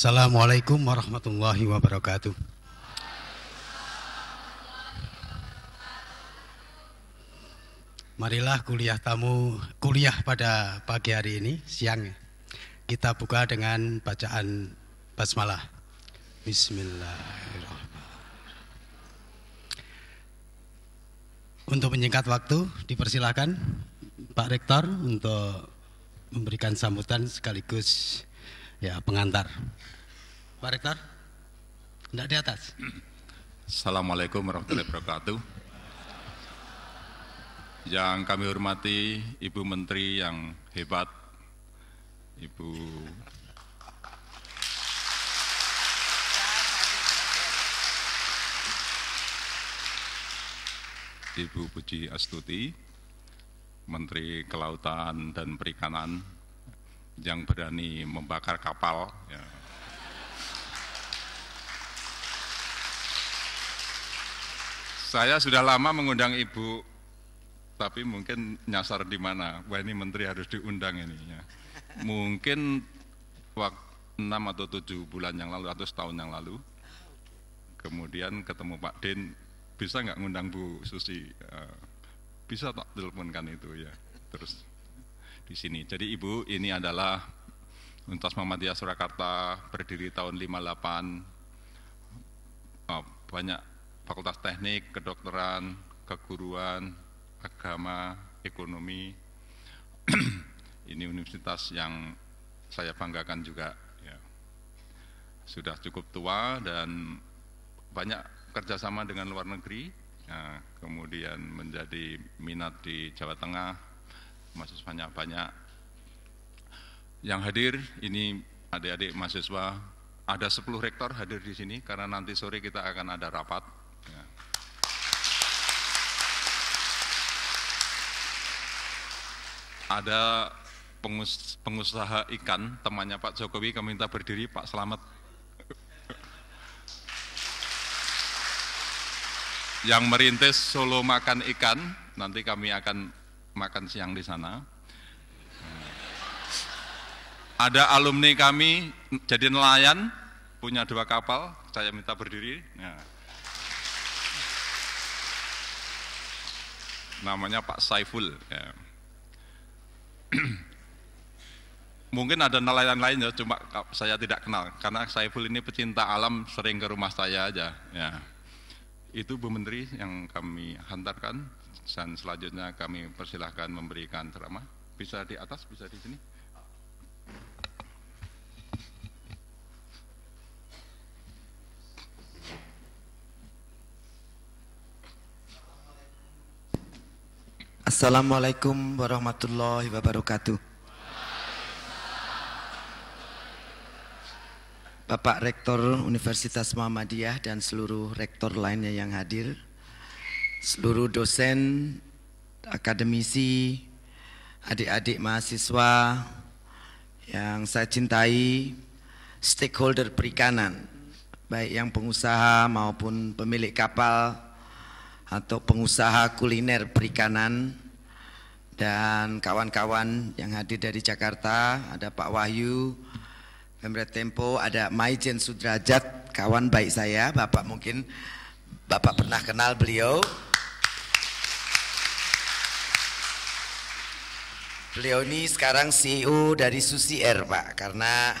Assalamualaikum warahmatullahi wabarakatuh. Marilah kuliah tamu kuliah pada pagi hari ini siang kita buka dengan bacaan basmalah. Bismillahirrahmanirrahim. Untuk menyingkat waktu dipersilahkan Pak Rektor untuk memberikan sambutan sekaligus Ya, pengantar. Pak Rektor, tidak di atas. Assalamualaikum warahmatullahi wabarakatuh. Yang kami hormati Ibu Menteri yang hebat, Ibu Ibu Puji Astuti, Menteri Kelautan dan Perikanan yang berani membakar kapal. Ya. Saya sudah lama mengundang ibu, tapi mungkin nyasar di mana. Wah ini menteri harus diundang ini. Ya. Mungkin waktu 6 atau 7 bulan yang lalu atau setahun yang lalu kemudian ketemu Pak Din bisa nggak ngundang Bu Susi eh, bisa tak teleponkan itu ya terus di sini. Jadi Ibu, ini adalah Untas Muhammadiyah Surakarta berdiri tahun 58. banyak fakultas teknik, kedokteran, keguruan, agama, ekonomi. ini universitas yang saya banggakan juga. Ya. Sudah cukup tua dan banyak kerjasama dengan luar negeri, nah, kemudian menjadi minat di Jawa Tengah, mahasiswa banyak-banyak yang hadir ini adik-adik mahasiswa ada 10 rektor hadir di sini karena nanti sore kita akan ada rapat ya. ada pengus, pengusaha ikan temannya Pak Jokowi kami minta berdiri Pak Selamat yang merintis Solo Makan Ikan nanti kami akan makan siang di sana. Ada alumni kami jadi nelayan, punya dua kapal, saya minta berdiri. Ya. Namanya Pak Saiful. Ya. Mungkin ada nelayan lain ya, cuma saya tidak kenal karena Saiful ini pecinta alam, sering ke rumah saya aja. Ya. Itu Bu Menteri yang kami hantarkan dan selanjutnya kami persilahkan memberikan ceramah. Bisa di atas, bisa di sini. Assalamualaikum warahmatullahi wabarakatuh. Bapak Rektor Universitas Muhammadiyah dan seluruh rektor lainnya yang hadir, seluruh dosen, akademisi, adik-adik mahasiswa yang saya cintai, stakeholder perikanan, baik yang pengusaha maupun pemilik kapal atau pengusaha kuliner perikanan dan kawan-kawan yang hadir dari Jakarta, ada Pak Wahyu, Pemret Tempo, ada Maijen Sudrajat, kawan baik saya, Bapak mungkin Bapak pernah kenal beliau. Beliau ini sekarang CEO dari Susi Air Pak karena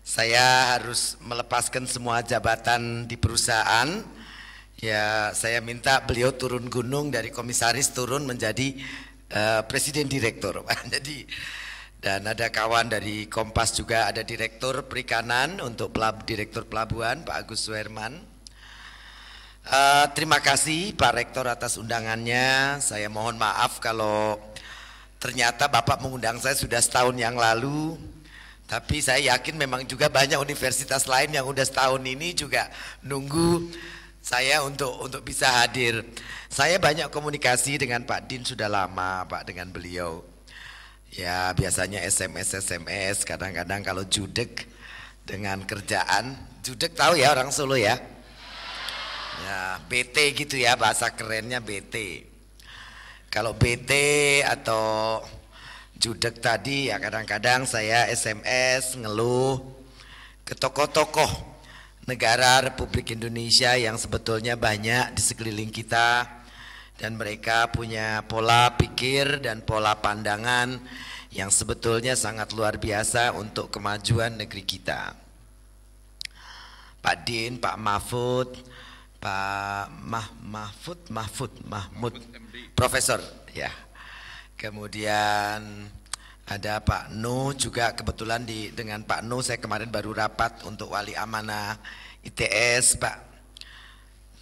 saya harus melepaskan semua jabatan di perusahaan. Ya, saya minta beliau turun gunung dari komisaris turun menjadi uh, presiden direktur. Pak. Jadi dan ada kawan dari Kompas juga ada direktur perikanan untuk pelab, direktur pelabuhan Pak Agus Suherman. Uh, terima kasih Pak Rektor atas undangannya. Saya mohon maaf kalau Ternyata Bapak mengundang saya sudah setahun yang lalu. Tapi saya yakin memang juga banyak universitas lain yang sudah setahun ini juga nunggu saya untuk untuk bisa hadir. Saya banyak komunikasi dengan Pak Din sudah lama, Pak dengan beliau. Ya, biasanya SMS SMS, kadang-kadang kalau judek dengan kerjaan, judek tahu ya orang Solo ya. Ya, BT gitu ya bahasa kerennya BT. Kalau PT atau judek tadi ya kadang-kadang saya SMS ngeluh ke tokoh-tokoh negara Republik Indonesia yang sebetulnya banyak di sekeliling kita dan mereka punya pola pikir dan pola pandangan yang sebetulnya sangat luar biasa untuk kemajuan negeri kita. Pak Din, Pak Mahfud, Pak Mah Mahfud Mahfud Mahmud, Profesor ya. Kemudian ada Pak nu juga kebetulan di dengan Pak nu saya kemarin baru rapat untuk wali amanah ITS Pak.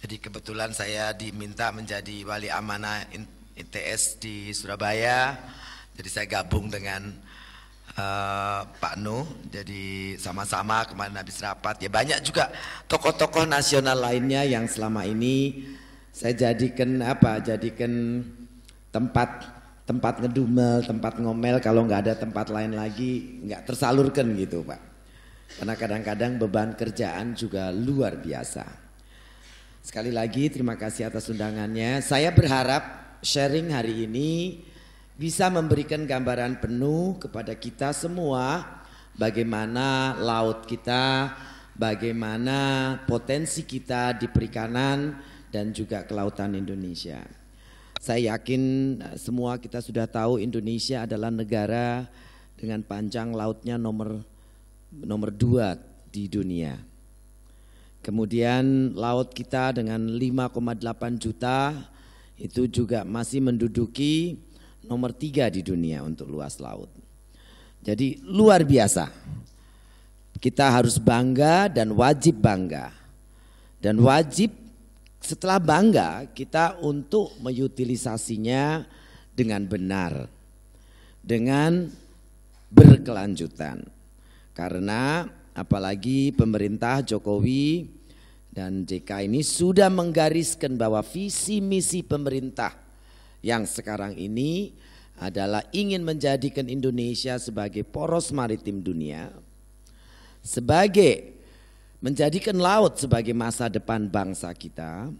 Jadi kebetulan saya diminta menjadi wali amanah ITS di Surabaya. Jadi saya gabung dengan Eh, Pak Nuh jadi sama-sama kemarin habis rapat ya banyak juga tokoh-tokoh nasional lainnya yang selama ini saya jadikan apa jadikan tempat tempat ngedumel tempat ngomel kalau nggak ada tempat lain lagi nggak tersalurkan gitu Pak karena kadang-kadang beban kerjaan juga luar biasa sekali lagi terima kasih atas undangannya saya berharap sharing hari ini bisa memberikan gambaran penuh kepada kita semua bagaimana laut kita, bagaimana potensi kita di perikanan dan juga kelautan Indonesia. Saya yakin eh, semua kita sudah tahu Indonesia adalah negara dengan panjang lautnya nomor nomor dua di dunia. Kemudian laut kita dengan 5,8 juta itu juga masih menduduki nomor tiga di dunia untuk luas laut. Jadi luar biasa. Kita harus bangga dan wajib bangga. Dan wajib setelah bangga kita untuk mengutilisasinya dengan benar. Dengan berkelanjutan. Karena apalagi pemerintah Jokowi dan JK ini sudah menggariskan bahwa visi misi pemerintah yang sekarang ini adalah ingin menjadikan Indonesia sebagai poros maritim dunia, sebagai menjadikan laut sebagai masa depan bangsa kita.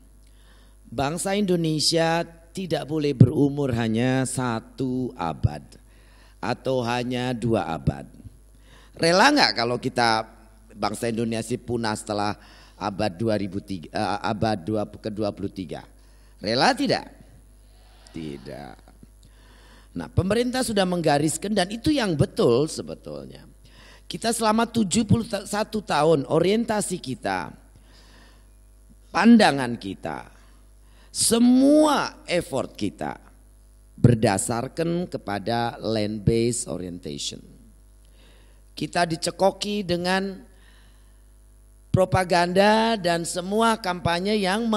Bangsa Indonesia tidak boleh berumur hanya satu abad atau hanya dua abad. Rela nggak kalau kita bangsa Indonesia punah setelah abad 2003 eh, abad ke-23? Rela tidak? Tidak. Nah pemerintah sudah menggariskan dan itu yang betul sebetulnya. Kita selama 71 tahun orientasi kita, pandangan kita, semua effort kita berdasarkan kepada land based orientation. Kita dicekoki dengan propaganda dan semua kampanye yang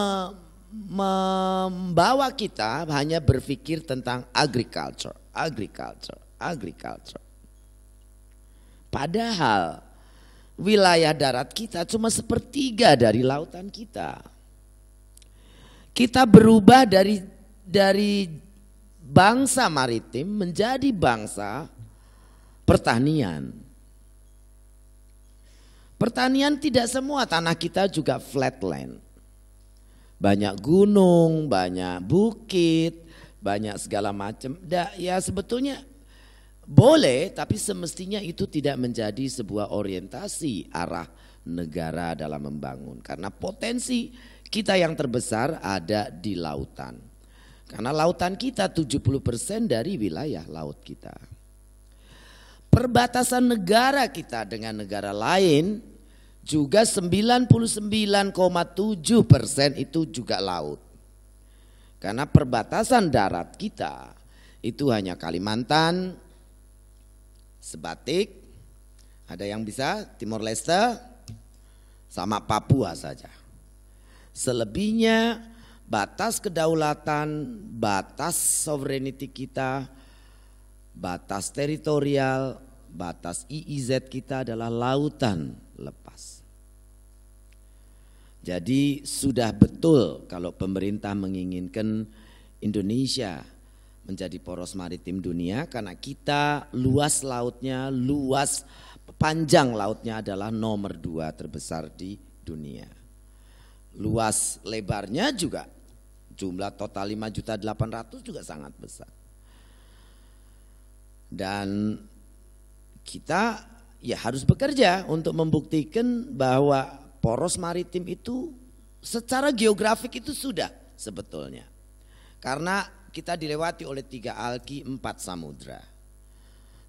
membawa kita hanya berpikir tentang agriculture, agriculture, agriculture. Padahal wilayah darat kita cuma sepertiga dari lautan kita. Kita berubah dari dari bangsa maritim menjadi bangsa pertanian. Pertanian tidak semua tanah kita juga flatland banyak gunung, banyak bukit, banyak segala macam. Ya sebetulnya boleh, tapi semestinya itu tidak menjadi sebuah orientasi arah negara dalam membangun. Karena potensi kita yang terbesar ada di lautan. Karena lautan kita 70% dari wilayah laut kita. Perbatasan negara kita dengan negara lain juga 99,7 persen itu juga laut. Karena perbatasan darat kita itu hanya Kalimantan, Sebatik, ada yang bisa Timor Leste, sama Papua saja. Selebihnya batas kedaulatan, batas sovereignty kita, batas teritorial, batas IIZ kita adalah lautan lepas. Jadi sudah betul kalau pemerintah menginginkan Indonesia menjadi poros maritim dunia karena kita luas lautnya, luas panjang lautnya adalah nomor dua terbesar di dunia. Luas lebarnya juga jumlah total 5.800 juga sangat besar. Dan kita ya harus bekerja untuk membuktikan bahwa poros maritim itu secara geografik itu sudah sebetulnya. Karena kita dilewati oleh tiga alki, empat samudra.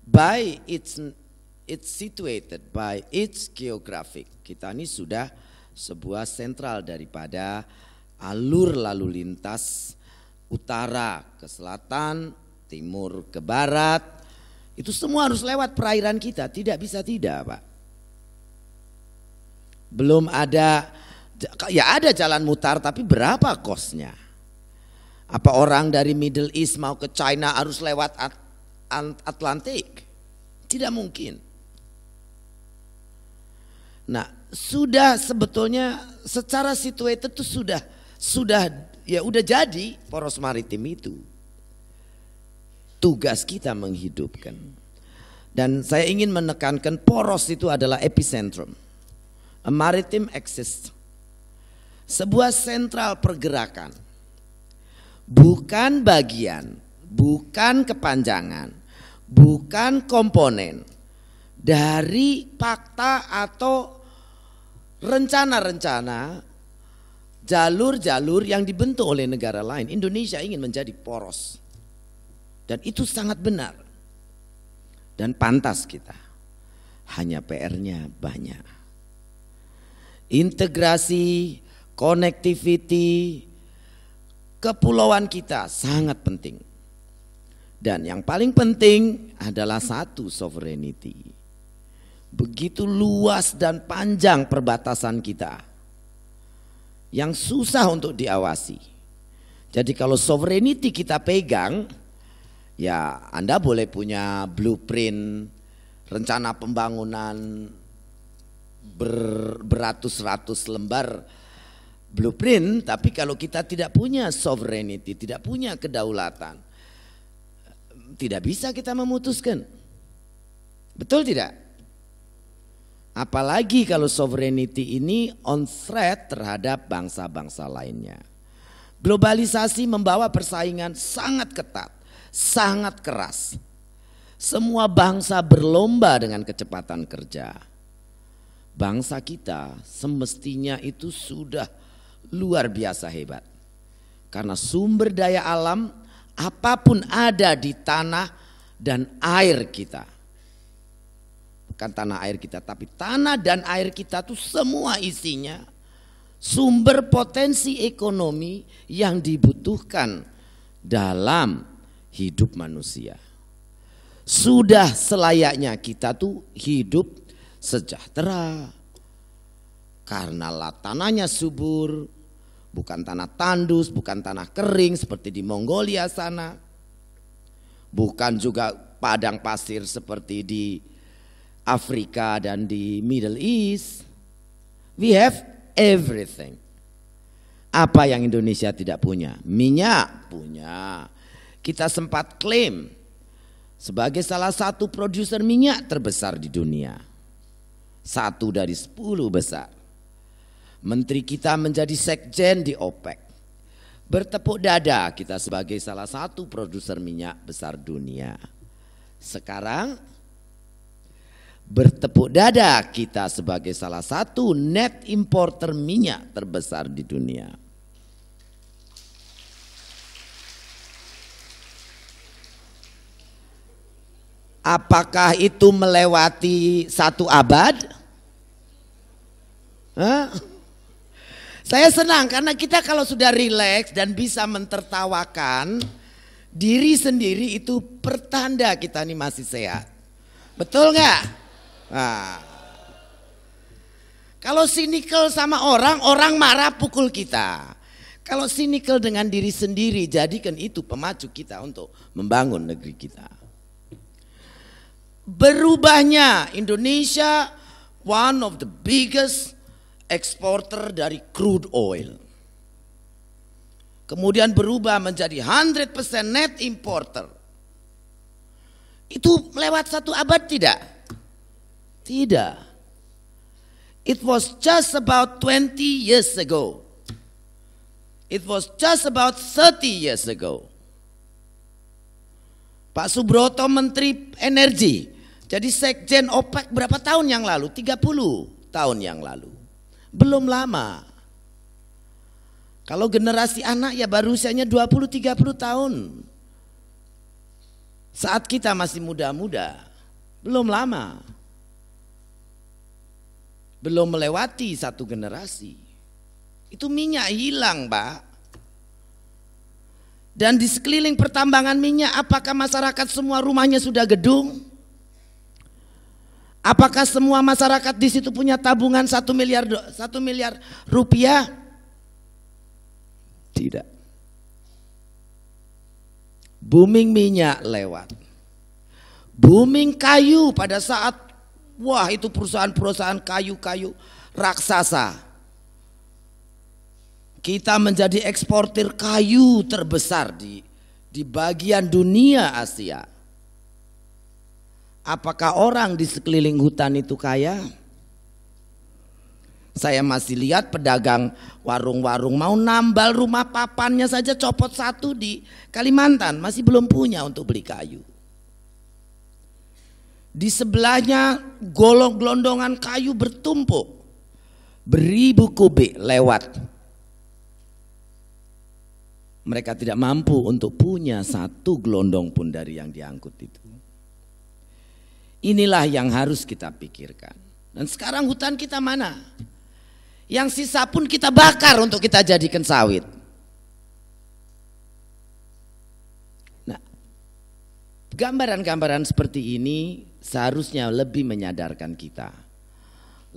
By its it's situated by its geographic. Kita ini sudah sebuah sentral daripada alur lalu lintas utara ke selatan, timur ke barat, itu semua harus lewat perairan kita, tidak bisa tidak, Pak. Belum ada ya ada jalan mutar tapi berapa kosnya? Apa orang dari Middle East mau ke China harus lewat Atlantik? Tidak mungkin. Nah, sudah sebetulnya secara situated itu sudah sudah ya udah jadi poros maritim itu tugas kita menghidupkan. Dan saya ingin menekankan poros itu adalah epicentrum. A maritime axis. Sebuah sentral pergerakan. Bukan bagian, bukan kepanjangan, bukan komponen dari fakta atau rencana-rencana jalur-jalur yang dibentuk oleh negara lain. Indonesia ingin menjadi poros dan itu sangat benar. Dan pantas kita. Hanya PR-nya banyak. Integrasi, connectivity, kepulauan kita sangat penting. Dan yang paling penting adalah satu sovereignty. Begitu luas dan panjang perbatasan kita. Yang susah untuk diawasi. Jadi kalau sovereignty kita pegang, ya Anda boleh punya blueprint rencana pembangunan ber, beratus-ratus lembar blueprint, tapi kalau kita tidak punya sovereignty, tidak punya kedaulatan, tidak bisa kita memutuskan. Betul tidak? Apalagi kalau sovereignty ini on threat terhadap bangsa-bangsa lainnya. Globalisasi membawa persaingan sangat ketat sangat keras. Semua bangsa berlomba dengan kecepatan kerja. Bangsa kita semestinya itu sudah luar biasa hebat. Karena sumber daya alam apapun ada di tanah dan air kita. Bukan tanah air kita, tapi tanah dan air kita itu semua isinya sumber potensi ekonomi yang dibutuhkan dalam hidup manusia. Sudah selayaknya kita tuh hidup sejahtera. Karena tanahnya subur, bukan tanah tandus, bukan tanah kering seperti di Mongolia sana. Bukan juga padang pasir seperti di Afrika dan di Middle East. We have everything. Apa yang Indonesia tidak punya? Minyak punya, kita sempat klaim sebagai salah satu produser minyak terbesar di dunia. Satu dari sepuluh besar. Menteri kita menjadi sekjen di OPEC. Bertepuk dada kita sebagai salah satu produser minyak besar dunia. Sekarang bertepuk dada kita sebagai salah satu net importer minyak terbesar di dunia. Apakah itu melewati satu abad? Hah? Saya senang karena kita kalau sudah rileks dan bisa mentertawakan diri sendiri itu pertanda kita ini masih sehat. Betul nggak? Nah. Kalau sinikal sama orang, orang marah pukul kita. Kalau sinikal dengan diri sendiri, jadikan itu pemacu kita untuk membangun negeri kita berubahnya Indonesia one of the biggest exporter dari crude oil. Kemudian berubah menjadi 100% net importer. Itu lewat satu abad tidak? Tidak. It was just about 20 years ago. It was just about 30 years ago. Pak Subroto Menteri Energi jadi sekjen OPEC berapa tahun yang lalu? 30 tahun yang lalu. Belum lama. Kalau generasi anak ya baru usianya 20-30 tahun. Saat kita masih muda-muda. Belum lama. Belum melewati satu generasi. Itu minyak hilang pak. Dan di sekeliling pertambangan minyak apakah masyarakat semua rumahnya sudah gedung? Apakah semua masyarakat di situ punya tabungan satu miliar satu miliar rupiah? Tidak. Booming minyak lewat. Booming kayu pada saat wah itu perusahaan-perusahaan kayu-kayu raksasa. Kita menjadi eksportir kayu terbesar di di bagian dunia Asia. Apakah orang di sekeliling hutan itu kaya? Saya masih lihat pedagang warung-warung mau nambal rumah papannya saja copot satu di Kalimantan masih belum punya untuk beli kayu. Di sebelahnya golong gelondongan kayu bertumpuk beribu kubik lewat. Mereka tidak mampu untuk punya satu gelondong pun dari yang diangkut itu. Inilah yang harus kita pikirkan. Dan sekarang hutan kita mana? Yang sisa pun kita bakar untuk kita jadikan sawit. Nah, gambaran-gambaran seperti ini seharusnya lebih menyadarkan kita.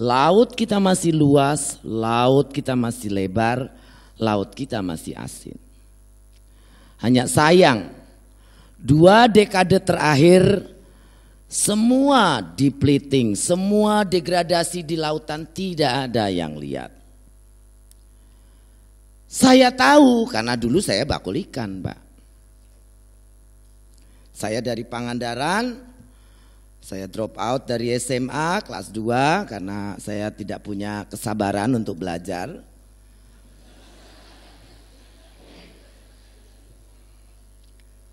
Laut kita masih luas, laut kita masih lebar, laut kita masih asin. Hanya sayang, dua dekade terakhir semua depleting, semua degradasi di lautan tidak ada yang lihat. Saya tahu karena dulu saya bakul ikan, Pak. Saya dari Pangandaran, saya drop out dari SMA kelas 2 karena saya tidak punya kesabaran untuk belajar.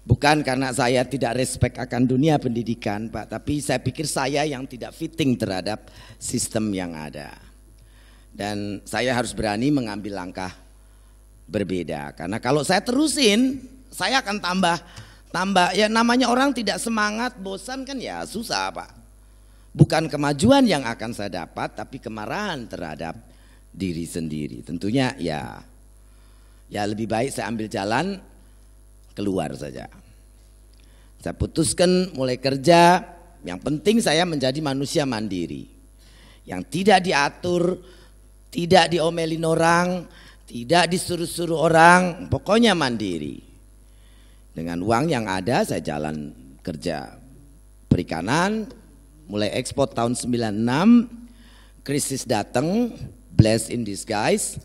Bukan karena saya tidak respect akan dunia pendidikan, Pak, tapi saya pikir saya yang tidak fitting terhadap sistem yang ada. Dan saya harus berani mengambil langkah berbeda. Karena kalau saya terusin, saya akan tambah tambah ya namanya orang tidak semangat, bosan kan ya susah, Pak. Bukan kemajuan yang akan saya dapat, tapi kemarahan terhadap diri sendiri. Tentunya ya ya lebih baik saya ambil jalan keluar saja. Saya putuskan mulai kerja, yang penting saya menjadi manusia mandiri. Yang tidak diatur, tidak diomelin orang, tidak disuruh-suruh orang, pokoknya mandiri. Dengan uang yang ada saya jalan kerja perikanan, mulai ekspor tahun 96, krisis datang, bless in disguise,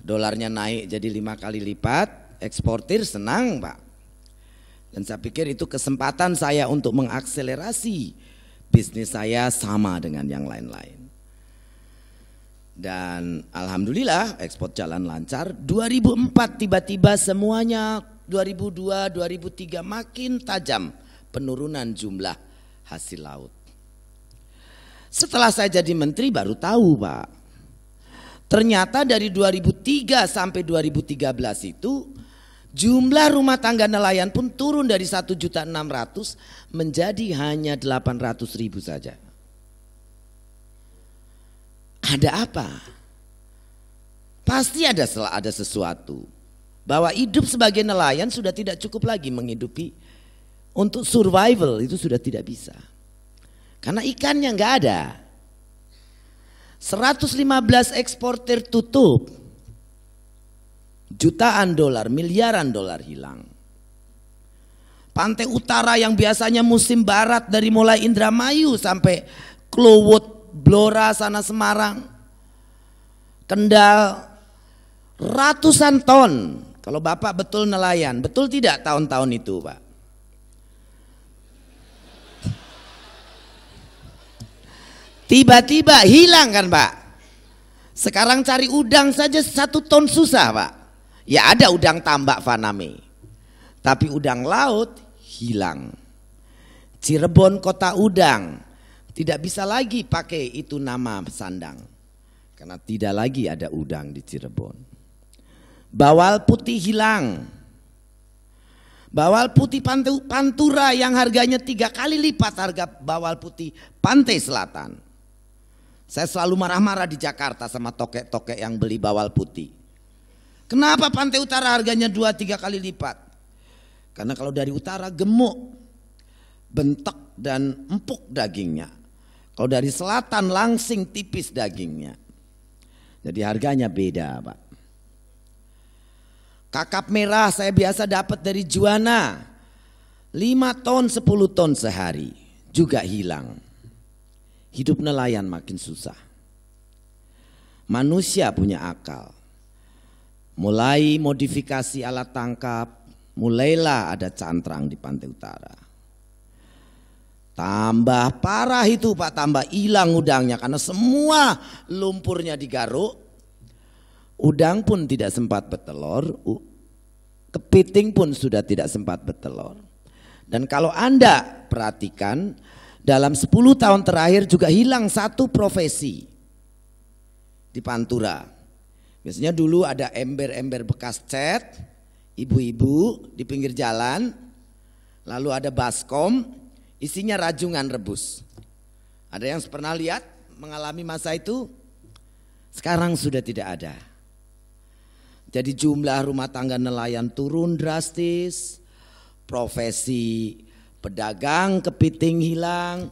dolarnya naik jadi lima kali lipat, eksportir senang Pak. Dan saya pikir itu kesempatan saya untuk mengakselerasi bisnis saya sama dengan yang lain-lain. Dan alhamdulillah ekspor jalan lancar. 2004 tiba-tiba semuanya 2002, 2003 makin tajam penurunan jumlah hasil laut. Setelah saya jadi menteri baru tahu Pak. Ternyata dari 2003 sampai 2013 itu Jumlah rumah tangga nelayan pun turun dari 1.600 menjadi hanya ratus ribu saja. Ada apa? Pasti ada ada sesuatu. Bahwa hidup sebagai nelayan sudah tidak cukup lagi menghidupi untuk survival itu sudah tidak bisa. Karena ikannya nggak ada. 115 eksportir tutup Jutaan dolar, miliaran dolar hilang. Pantai utara yang biasanya musim barat dari mulai Indramayu sampai Kluwut, Blora, sana Semarang, Kendal, ratusan ton. Kalau bapak betul nelayan, betul tidak tahun-tahun itu pak? Tiba-tiba hilang kan pak? Sekarang cari udang saja satu ton susah pak. Ya ada udang tambak faname. Tapi udang laut hilang. Cirebon kota udang. Tidak bisa lagi pakai itu nama sandang. Karena tidak lagi ada udang di Cirebon. Bawal putih hilang. Bawal putih pantu, pantura yang harganya tiga kali lipat harga bawal putih pantai selatan. Saya selalu marah-marah di Jakarta sama tokek-tokek yang beli bawal putih. Kenapa pantai utara harganya dua tiga kali lipat? Karena kalau dari utara gemuk, bentak dan empuk dagingnya. Kalau dari selatan langsing tipis dagingnya. Jadi harganya beda Pak. Kakap merah saya biasa dapat dari Juana. 5 ton 10 ton sehari juga hilang. Hidup nelayan makin susah. Manusia punya akal. Mulai modifikasi alat tangkap, mulailah ada cantrang di pantai utara. Tambah parah itu Pak, tambah hilang udangnya karena semua lumpurnya digaruk. Udang pun tidak sempat bertelur, kepiting pun sudah tidak sempat bertelur. Dan kalau Anda perhatikan, dalam 10 tahun terakhir juga hilang satu profesi di Pantura. Biasanya dulu ada ember-ember bekas cat, ibu-ibu di pinggir jalan, lalu ada baskom, isinya rajungan rebus. Ada yang pernah lihat mengalami masa itu? Sekarang sudah tidak ada. Jadi jumlah rumah tangga nelayan turun drastis, profesi pedagang kepiting hilang.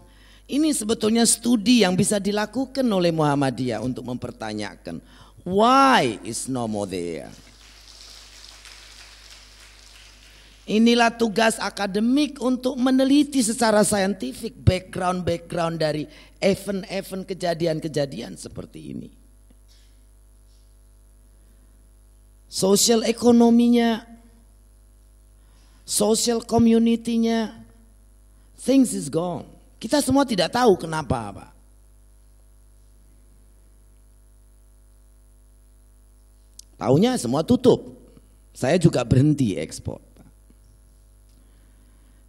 Ini sebetulnya studi yang bisa dilakukan oleh Muhammadiyah untuk mempertanyakan Why is no more there? Inilah tugas akademik untuk meneliti secara saintifik background-background dari event-event kejadian-kejadian seperti ini. Sosial ekonominya, sosial community-nya, things is gone. Kita semua tidak tahu kenapa, Pak. Tahunya semua tutup. Saya juga berhenti ekspor.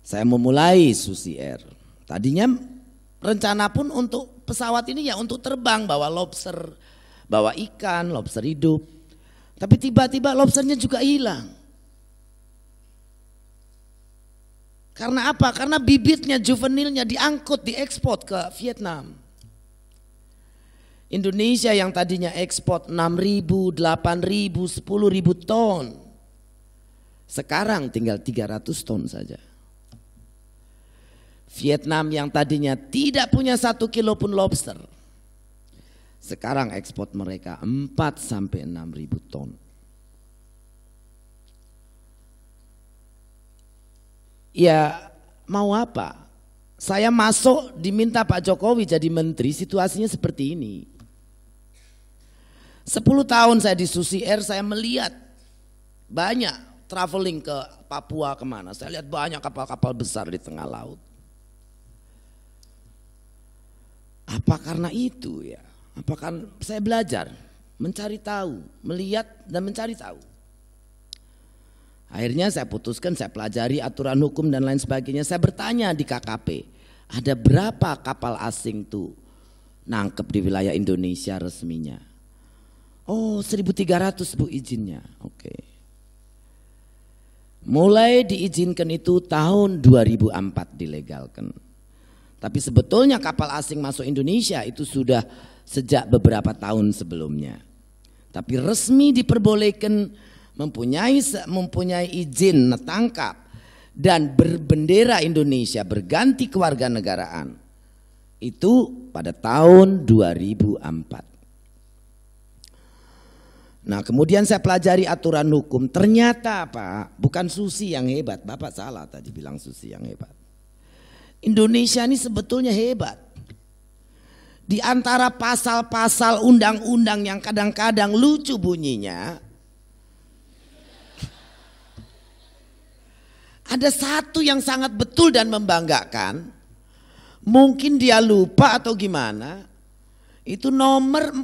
Saya memulai Susi Air. Tadinya rencana pun untuk pesawat ini ya untuk terbang bawa lobster, bawa ikan, lobster hidup. Tapi tiba-tiba lobsternya juga hilang. Karena apa? Karena bibitnya, juvenilnya diangkut, diekspor ke Vietnam. Indonesia yang tadinya ekspor 6.000, 8.000, 10.000 ton. Sekarang tinggal 300 ton saja. Vietnam yang tadinya tidak punya satu kilo pun lobster. Sekarang ekspor mereka 4 sampai 6 ribu ton. Ya mau apa? Saya masuk diminta Pak Jokowi jadi menteri situasinya seperti ini. 10 tahun saya di Susi Air saya melihat banyak traveling ke Papua kemana. Saya lihat banyak kapal-kapal besar di tengah laut. Apa karena itu ya? Apakah saya belajar mencari tahu, melihat dan mencari tahu. Akhirnya saya putuskan saya pelajari aturan hukum dan lain sebagainya. Saya bertanya di KKP, ada berapa kapal asing tuh nangkep di wilayah Indonesia resminya? Oh 1300 bu izinnya. Oke. Okay. Mulai diizinkan itu tahun 2004 dilegalkan. Tapi sebetulnya kapal asing masuk Indonesia itu sudah sejak beberapa tahun sebelumnya. Tapi resmi diperbolehkan mempunyai mempunyai izin tangkap dan berbendera Indonesia berganti kewarganegaraan. Itu pada tahun 2004. Nah kemudian saya pelajari aturan hukum. Ternyata Pak, bukan Susi yang hebat. Bapak salah tadi bilang Susi yang hebat. Indonesia ini sebetulnya hebat. Di antara pasal-pasal undang-undang yang kadang-kadang lucu bunyinya. Ada satu yang sangat betul dan membanggakan. Mungkin dia lupa atau gimana. Itu nomor 45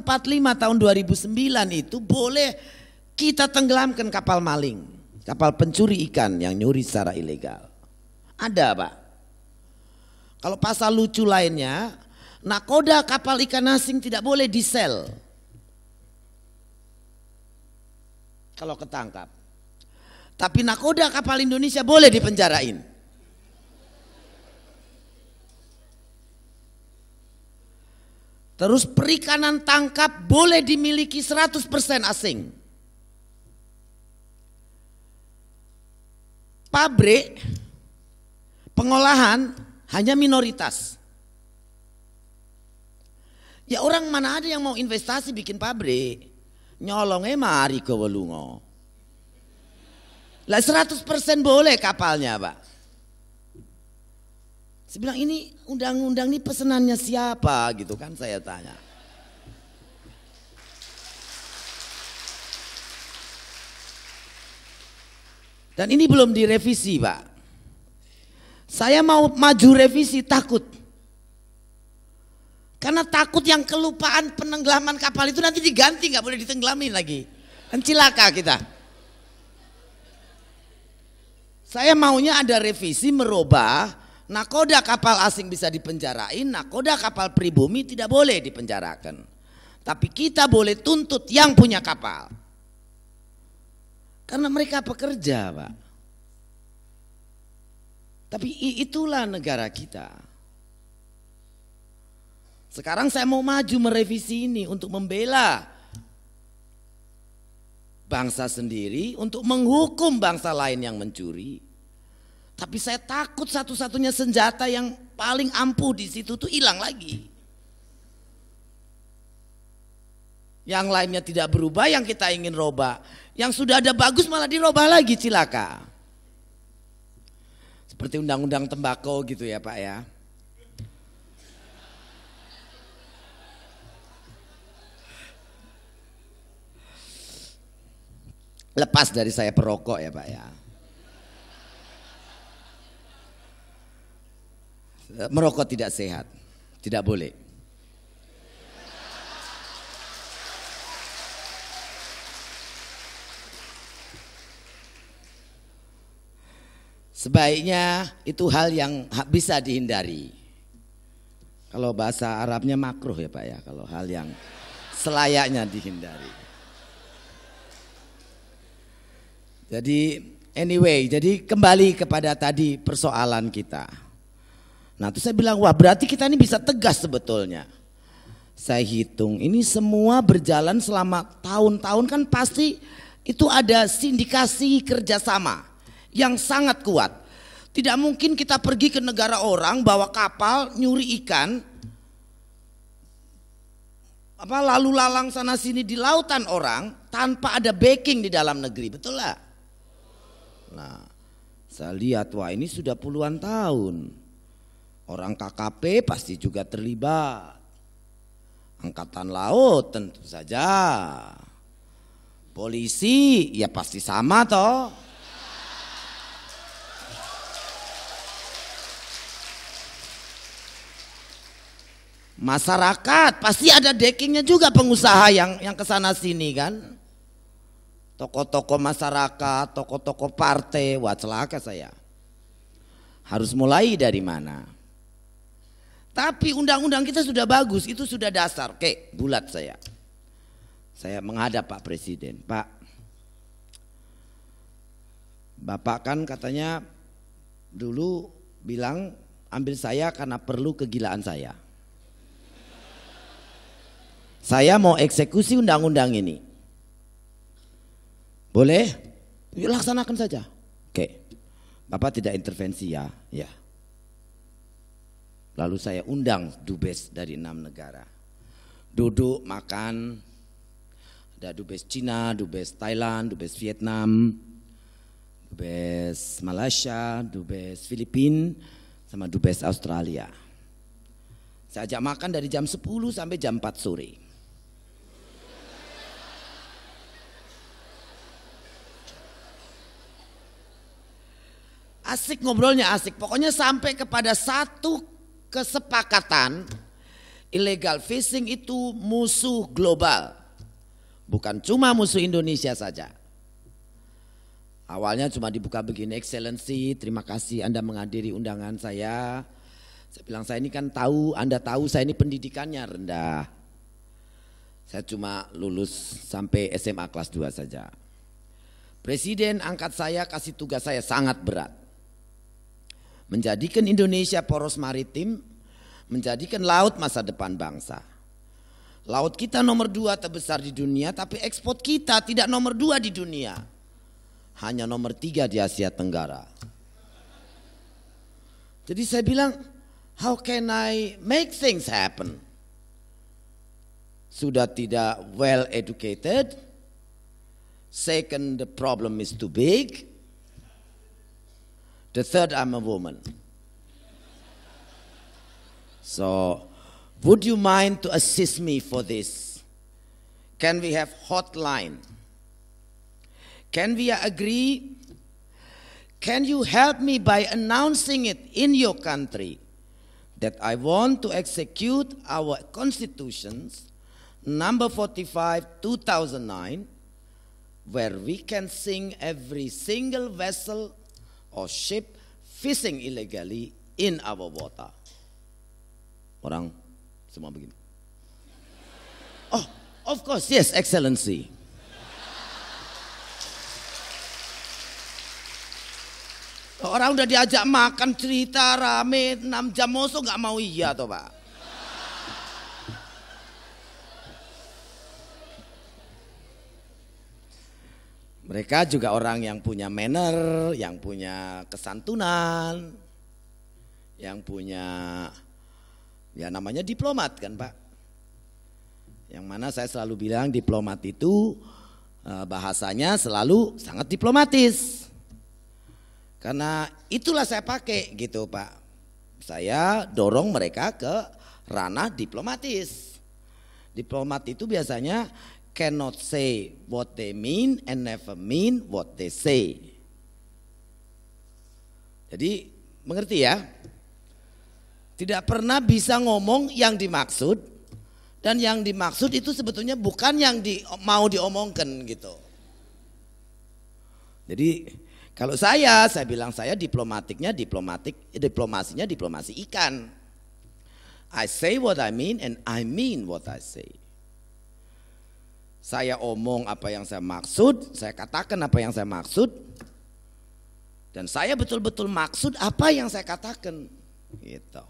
tahun 2009 itu boleh kita tenggelamkan kapal maling. Kapal pencuri ikan yang nyuri secara ilegal. Ada pak. Kalau pasal lucu lainnya, nakoda kapal ikan asing tidak boleh disel. Kalau ketangkap. Tapi nakoda kapal Indonesia boleh dipenjarain. Terus perikanan tangkap boleh dimiliki 100% asing. Pabrik pengolahan hanya minoritas. Ya orang mana ada yang mau investasi bikin pabrik? Nyolongnya mari ke Walungo. Lah 100% boleh kapalnya, Pak. Saya bilang ini undang-undang ini pesenannya siapa gitu kan saya tanya. Dan ini belum direvisi Pak. Saya mau maju revisi takut. Karena takut yang kelupaan penenggelaman kapal itu nanti diganti nggak boleh ditenggelamin lagi. Kan cilaka kita. Saya maunya ada revisi merubah nakoda kapal asing bisa dipenjarain, nakoda kapal pribumi tidak boleh dipenjarakan. Tapi kita boleh tuntut yang punya kapal. Karena mereka pekerja, Pak. Tapi itulah negara kita. Sekarang saya mau maju merevisi ini untuk membela bangsa sendiri, untuk menghukum bangsa lain yang mencuri. Tapi saya takut satu-satunya senjata yang paling ampuh di situ tuh hilang lagi. Yang lainnya tidak berubah, yang kita ingin roba. Yang sudah ada bagus malah diroba lagi, cilaka. Seperti undang-undang tembakau gitu ya Pak ya. Lepas dari saya perokok ya Pak ya. merokok tidak sehat. Tidak boleh. Sebaiknya itu hal yang bisa dihindari. Kalau bahasa Arabnya makruh ya Pak ya, kalau hal yang selayaknya dihindari. Jadi anyway, jadi kembali kepada tadi persoalan kita. Nah terus saya bilang, wah berarti kita ini bisa tegas sebetulnya. Saya hitung, ini semua berjalan selama tahun-tahun kan pasti itu ada sindikasi kerjasama yang sangat kuat. Tidak mungkin kita pergi ke negara orang bawa kapal nyuri ikan, apa lalu lalang sana sini di lautan orang tanpa ada backing di dalam negeri, betul lah. Nah, saya lihat wah ini sudah puluhan tahun. Orang KKP pasti juga terlibat. Angkatan Laut tentu saja. Polisi ya pasti sama toh. Masyarakat pasti ada deckingnya juga pengusaha yang yang kesana sini kan. Toko-toko masyarakat, toko-toko partai, wah celaka saya. Harus mulai dari mana? Tapi undang-undang kita sudah bagus, itu sudah dasar. Oke, bulat saya. Saya menghadap Pak Presiden. Pak, Bapak kan katanya dulu bilang ambil saya karena perlu kegilaan saya. Saya mau eksekusi undang-undang ini. Boleh? Yuk laksanakan saja. Oke. Bapak tidak intervensi ya. Ya. Lalu saya undang dubes dari enam negara. Duduk, makan, ada dubes Cina, dubes Thailand, dubes Vietnam, dubes Malaysia, dubes Filipina, sama dubes Australia. Saya ajak makan dari jam 10 sampai jam 4 sore. Asik ngobrolnya asik, pokoknya sampai kepada satu kesepakatan illegal fishing itu musuh global. Bukan cuma musuh Indonesia saja. Awalnya cuma dibuka begini, Excellency, terima kasih Anda menghadiri undangan saya. Saya bilang, saya ini kan tahu, Anda tahu saya ini pendidikannya rendah. Saya cuma lulus sampai SMA kelas 2 saja. Presiden angkat saya kasih tugas saya sangat berat menjadikan Indonesia poros maritim, menjadikan laut masa depan bangsa. Laut kita nomor dua terbesar di dunia, tapi ekspor kita tidak nomor dua di dunia. Hanya nomor tiga di Asia Tenggara. Jadi saya bilang, how can I make things happen? Sudah tidak well educated. Second, the problem is too big. The third, I'm a woman. So, would you mind to assist me for this? Can we have hotline? Can we agree? Can you help me by announcing it in your country that I want to execute our constitutions, number 45, 2009, where we can sing every single vessel or ship fishing illegally in our water. Orang semua begini. Oh, of course, yes, excellency. Orang udah diajak makan cerita rame 6 jam musuh nggak mau iya toh pak. Mereka juga orang yang punya manner, yang punya kesantunan, yang punya ya namanya diplomat kan Pak. Yang mana saya selalu bilang diplomat itu eh, bahasanya selalu sangat diplomatis. Karena itulah saya pakai gitu Pak. Saya dorong mereka ke ranah diplomatis. Diplomat itu biasanya cannot say what they mean and never mean what they say. Jadi mengerti ya? Tidak pernah bisa ngomong yang dimaksud dan yang dimaksud itu sebetulnya bukan yang di, mau diomongkan gitu. Jadi kalau saya, saya bilang saya diplomatiknya diplomatik, diplomasinya diplomasi ikan. I say what I mean and I mean what I say. Saya omong apa yang saya maksud, saya katakan apa yang saya maksud, dan saya betul-betul maksud apa yang saya katakan. Gitu.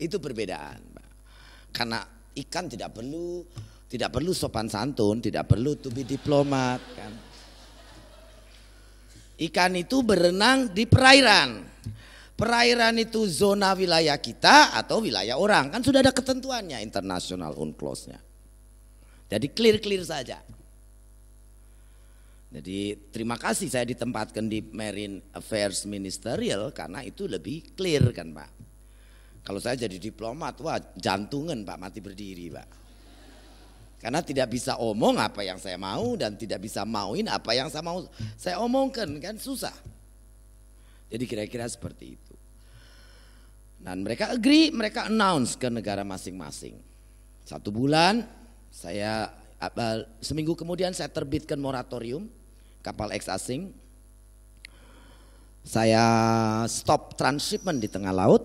Itu perbedaan. Karena ikan tidak perlu tidak perlu sopan santun, tidak perlu to be diplomat kan. Ikan itu berenang di perairan. Perairan itu zona wilayah kita atau wilayah orang. Kan sudah ada ketentuannya internasional UNCLOS-nya. Jadi clear-clear saja. Jadi terima kasih saya ditempatkan di Marine Affairs Ministerial karena itu lebih clear kan Pak. Kalau saya jadi diplomat, wah jantungan Pak mati berdiri Pak. Karena tidak bisa omong apa yang saya mau dan tidak bisa mauin apa yang saya mau saya omongkan kan susah. Jadi kira-kira seperti itu. Dan mereka agree, mereka announce ke negara masing-masing. Satu bulan saya uh, seminggu kemudian saya terbitkan moratorium kapal eks asing. Saya stop transshipment di tengah laut.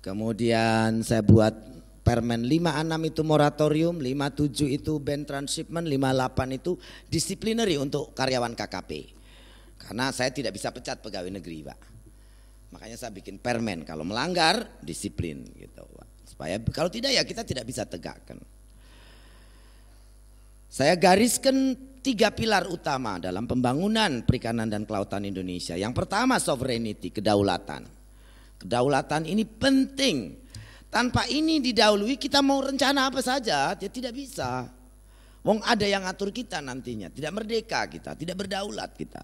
Kemudian saya buat Permen 56 itu moratorium, 57 itu band transshipment, 58 itu disiplinary untuk karyawan KKP. Karena saya tidak bisa pecat pegawai negeri, Pak. Makanya saya bikin permen kalau melanggar disiplin gitu, Pak supaya kalau tidak ya kita tidak bisa tegakkan. Saya gariskan tiga pilar utama dalam pembangunan perikanan dan kelautan Indonesia. Yang pertama sovereignty, kedaulatan. Kedaulatan ini penting. Tanpa ini didahului kita mau rencana apa saja, ya tidak bisa. Wong ada yang atur kita nantinya, tidak merdeka kita, tidak berdaulat kita.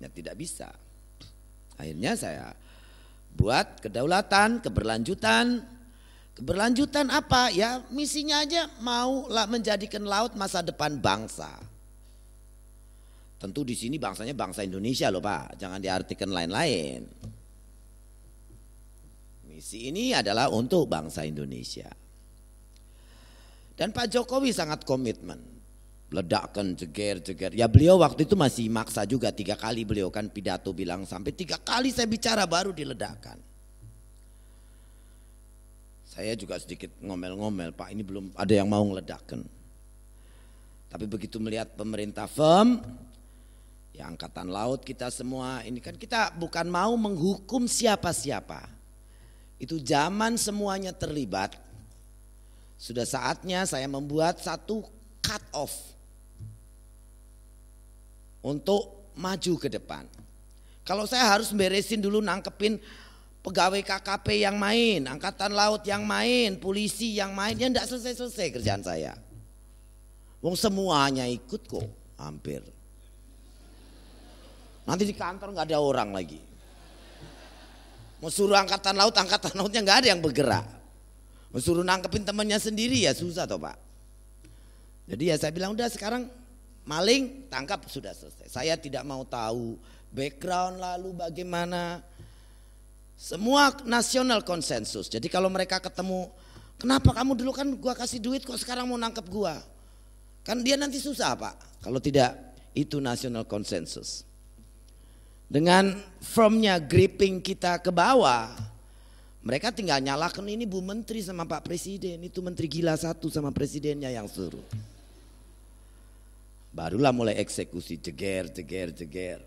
Ya tidak bisa. Akhirnya saya buat kedaulatan, keberlanjutan. Keberlanjutan apa? Ya misinya aja mau menjadikan laut masa depan bangsa. Tentu di sini bangsanya bangsa Indonesia loh Pak, jangan diartikan lain-lain. Misi ini adalah untuk bangsa Indonesia. Dan Pak Jokowi sangat komitmen. Ledakan, ceger, ceger. Ya beliau waktu itu masih maksa juga tiga kali beliau kan pidato bilang sampai tiga kali saya bicara baru diledakkan. Saya juga sedikit ngomel-ngomel, Pak ini belum ada yang mau ngeledakan. Tapi begitu melihat pemerintah firm, ya angkatan laut kita semua, ini kan kita bukan mau menghukum siapa-siapa. Itu zaman semuanya terlibat, sudah saatnya saya membuat satu cut off untuk maju ke depan. Kalau saya harus beresin dulu nangkepin pegawai KKP yang main, angkatan laut yang main, polisi yang main, ya tidak selesai-selesai kerjaan saya. Wong semuanya ikut kok, hampir. Nanti di kantor nggak ada orang lagi. Mau suruh angkatan laut, angkatan lautnya nggak ada yang bergerak. Mau suruh nangkepin temannya sendiri ya susah toh pak. Jadi ya saya bilang udah sekarang maling tangkap sudah selesai. Saya tidak mau tahu background lalu bagaimana. Semua nasional konsensus. Jadi kalau mereka ketemu, kenapa kamu dulu kan gua kasih duit kok sekarang mau nangkep gua? Kan dia nanti susah pak. Kalau tidak itu nasional konsensus. Dengan firmnya gripping kita ke bawah, mereka tinggal nyalakan ini Bu Menteri sama Pak Presiden. Itu Menteri gila satu sama Presidennya yang suruh. Barulah mulai eksekusi jeger, jeger, jeger.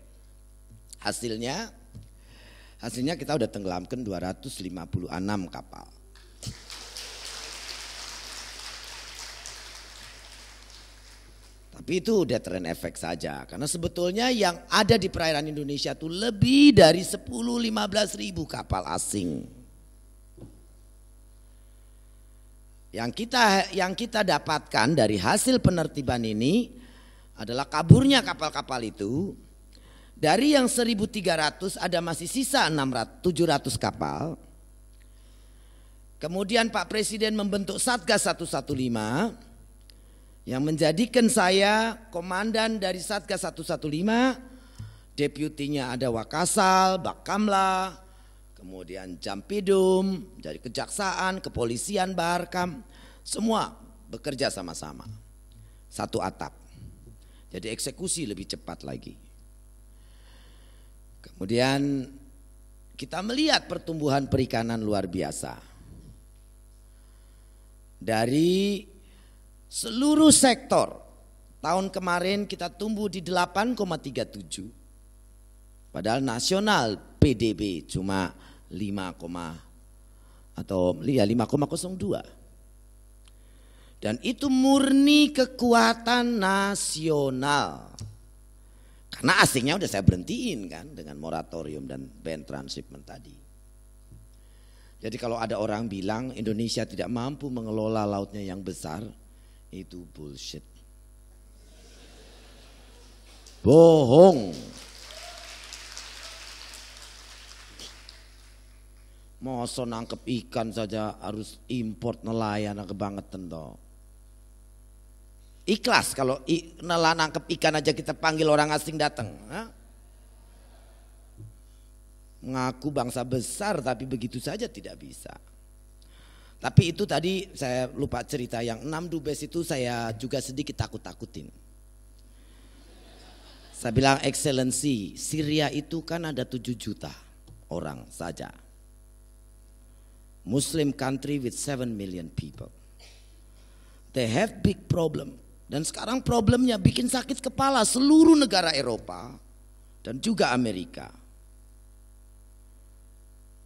Hasilnya hasilnya kita udah tenggelamkan 256 kapal. Tapi itu udah tren efek saja karena sebetulnya yang ada di perairan Indonesia itu lebih dari 10 15 ribu kapal asing. Yang kita yang kita dapatkan dari hasil penertiban ini adalah kaburnya kapal-kapal itu. Dari yang 1300 ada masih sisa 600, 700 kapal. Kemudian Pak Presiden membentuk Satgas 115 yang menjadikan saya komandan dari Satgas 115. Deputinya ada Wakasal, Bakamla, kemudian Jampidum, dari kejaksaan, kepolisian, Barkam, semua bekerja sama-sama. Satu atap. Jadi eksekusi lebih cepat lagi. Kemudian kita melihat pertumbuhan perikanan luar biasa. Dari seluruh sektor, tahun kemarin kita tumbuh di 8,37. Padahal nasional PDB cuma 5, atau ya 5,02. Dan itu murni kekuatan nasional. Karena asingnya udah saya berhentiin kan dengan moratorium dan ban transshipment tadi. Jadi kalau ada orang bilang Indonesia tidak mampu mengelola lautnya yang besar, itu bullshit. Bohong. Mau nangkep ikan saja harus import nelayan kebangetan toh. Ikhlas kalau nela nangkep ikan aja kita panggil orang asing datang. Hah? Mengaku bangsa besar tapi begitu saja tidak bisa. Tapi itu tadi saya lupa cerita yang enam dubes itu saya juga sedikit takut-takutin. Saya bilang excellency, Syria itu kan ada 7 juta orang saja. Muslim country with 7 million people. They have big problem dan sekarang problemnya bikin sakit kepala seluruh negara Eropa dan juga Amerika.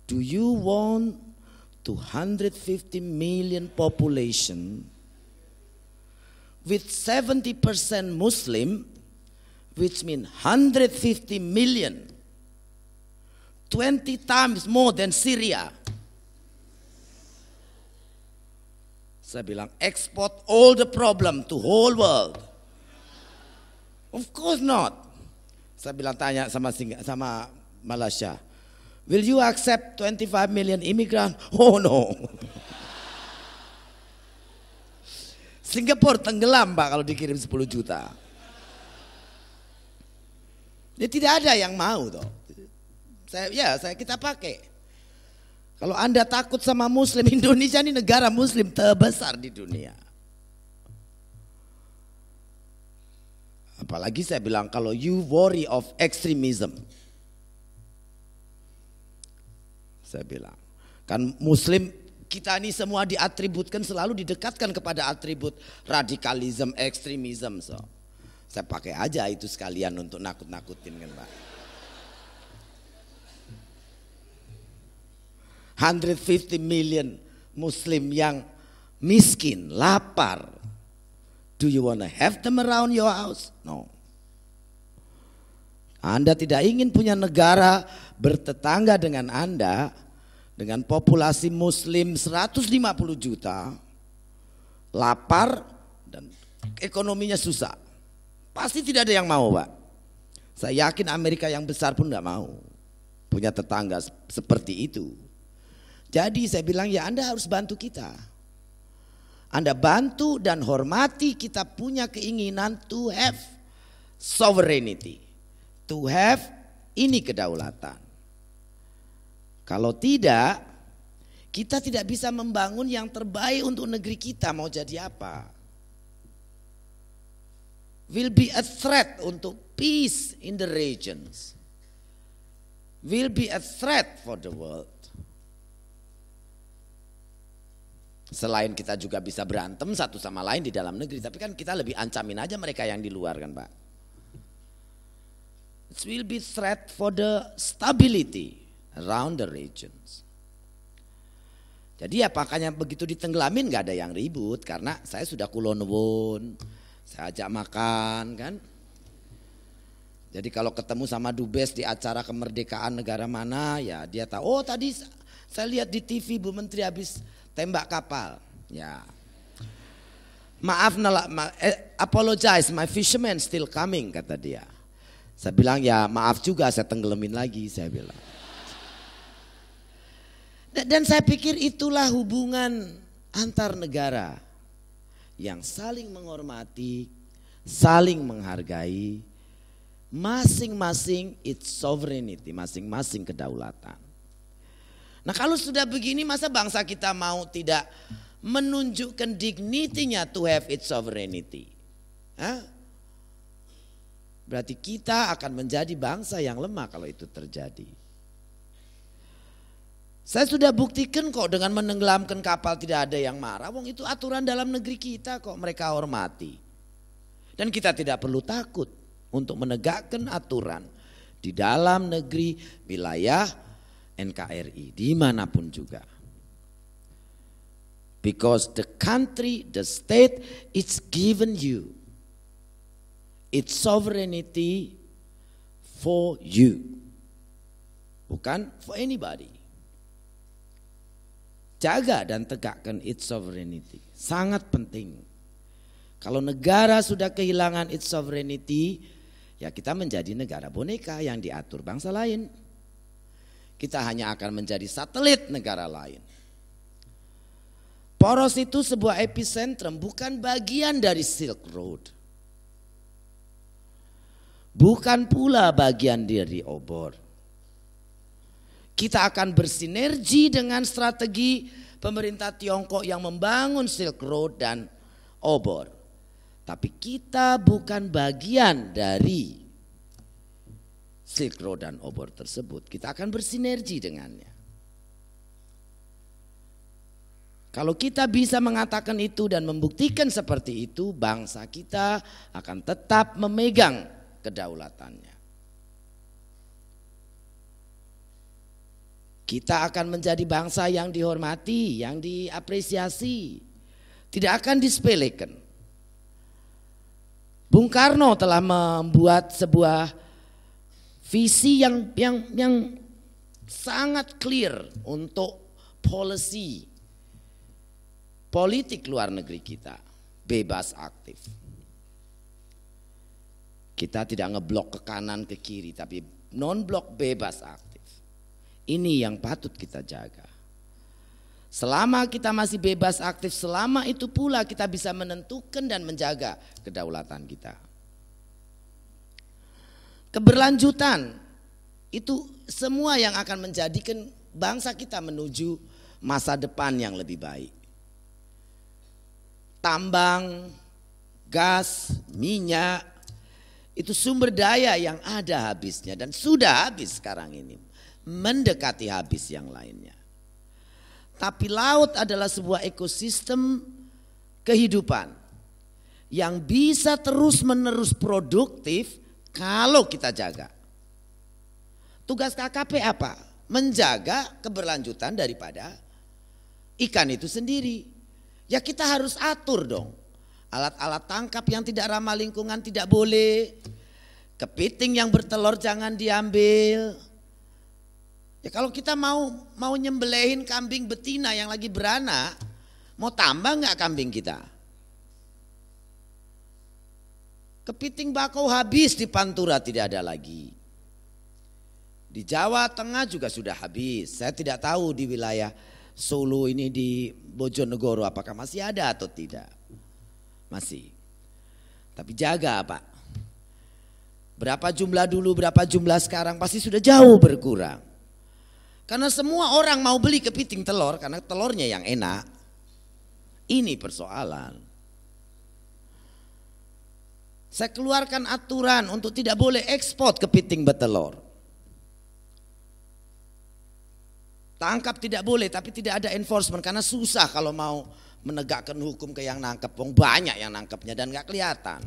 Do you want 250 million population with 70% Muslim which means 150 million 20 times more than Syria Saya bilang, export all the problem to whole world. Of course not. Saya bilang tanya sama Singa sama Malaysia, will you accept 25 million immigrant? Oh no. Singapura tenggelam pak kalau dikirim 10 juta. Ini tidak ada yang mau toh. Saya, ya saya kita pakai. Kalau Anda takut sama muslim, Indonesia ini negara muslim terbesar di dunia. Apalagi saya bilang kalau you worry of extremism. Saya bilang, kan muslim kita ini semua diatributkan selalu didekatkan kepada atribut radikalisme, ekstremisme. So, saya pakai aja itu sekalian untuk nakut-nakutin kan Pak. 150 million Muslim yang miskin, lapar. Do you want to have them around your house? No. Anda tidak ingin punya negara bertetangga dengan Anda dengan populasi muslim 150 juta, lapar dan ekonominya susah. Pasti tidak ada yang mau, Pak. Saya yakin Amerika yang besar pun tidak mau punya tetangga seperti itu. Jadi saya bilang ya Anda harus bantu kita. Anda bantu dan hormati kita punya keinginan to have sovereignty. To have ini kedaulatan. Kalau tidak, kita tidak bisa membangun yang terbaik untuk negeri kita mau jadi apa. Will be a threat untuk peace in the regions. Will be a threat for the world. Selain kita juga bisa berantem satu sama lain di dalam negeri, tapi kan kita lebih ancamin aja mereka yang di luar kan Pak. It will be threat for the stability around the regions. Jadi apakahnya ya, yang begitu ditenggelamin gak ada yang ribut karena saya sudah kulonwon, saya ajak makan kan. Jadi kalau ketemu sama Dubes di acara kemerdekaan negara mana ya dia tahu, oh tadi saya lihat di TV Bu Menteri habis tembak kapal. Ya. Maaf, nala, ma, eh, apologize, my fisherman still coming, kata dia. Saya bilang, ya maaf juga, saya tenggelamin lagi, saya bilang. Dan saya pikir itulah hubungan antar negara yang saling menghormati, saling menghargai, masing-masing its sovereignty, masing-masing kedaulatan. Nah kalau sudah begini masa bangsa kita mau tidak menunjukkan dignitinya to have its sovereignty. Hah? Berarti kita akan menjadi bangsa yang lemah kalau itu terjadi. Saya sudah buktikan kok dengan menenggelamkan kapal tidak ada yang marah. Wong itu aturan dalam negeri kita kok mereka hormati. Dan kita tidak perlu takut untuk menegakkan aturan di dalam negeri wilayah NKRI dimanapun juga. Because the country, the state, it's given you its sovereignty for you, bukan for anybody. Jaga dan tegakkan its sovereignty, sangat penting. Kalau negara sudah kehilangan its sovereignty, ya kita menjadi negara boneka yang diatur bangsa lain. Kita hanya akan menjadi satelit negara lain. Poros itu sebuah epicentrum, bukan bagian dari Silk Road. Bukan pula bagian dari obor. Kita akan bersinergi dengan strategi pemerintah Tiongkok yang membangun Silk Road dan obor. Tapi kita bukan bagian dari Silk Road dan obor tersebut. Kita akan bersinergi dengannya. Kalau kita bisa mengatakan itu dan membuktikan seperti itu, bangsa kita akan tetap memegang kedaulatannya. Kita akan menjadi bangsa yang dihormati, yang diapresiasi, tidak akan disepelekan. Bung Karno telah membuat sebuah visi yang yang yang sangat clear untuk policy politik luar negeri kita bebas aktif. Kita tidak ngeblok ke kanan ke kiri tapi non blok bebas aktif. Ini yang patut kita jaga. Selama kita masih bebas aktif, selama itu pula kita bisa menentukan dan menjaga kedaulatan kita keberlanjutan itu semua yang akan menjadikan bangsa kita menuju masa depan yang lebih baik. Tambang, gas, minyak itu sumber daya yang ada habisnya dan sudah habis sekarang ini mendekati habis yang lainnya. Tapi laut adalah sebuah ekosistem kehidupan yang bisa terus-menerus produktif kalau kita jaga. Tugas KKP apa? Menjaga keberlanjutan daripada ikan itu sendiri. Ya kita harus atur dong. Alat-alat tangkap yang tidak ramah lingkungan tidak boleh. Kepiting yang bertelur jangan diambil. Ya kalau kita mau mau nyembelihin kambing betina yang lagi beranak, mau tambah nggak kambing kita? Kepiting bakau habis di Pantura tidak ada lagi. Di Jawa Tengah juga sudah habis. Saya tidak tahu di wilayah Solo ini di Bojonegoro apakah masih ada atau tidak. Masih. Tapi jaga Pak. Berapa jumlah dulu, berapa jumlah sekarang pasti sudah jauh berkurang. Karena semua orang mau beli kepiting telur karena telurnya yang enak. Ini persoalan. Saya keluarkan aturan untuk tidak boleh ekspor kepiting betelor. Tangkap tidak boleh, tapi tidak ada enforcement karena susah kalau mau menegakkan hukum ke yang nangkep. Wong banyak yang nangkepnya dan nggak kelihatan.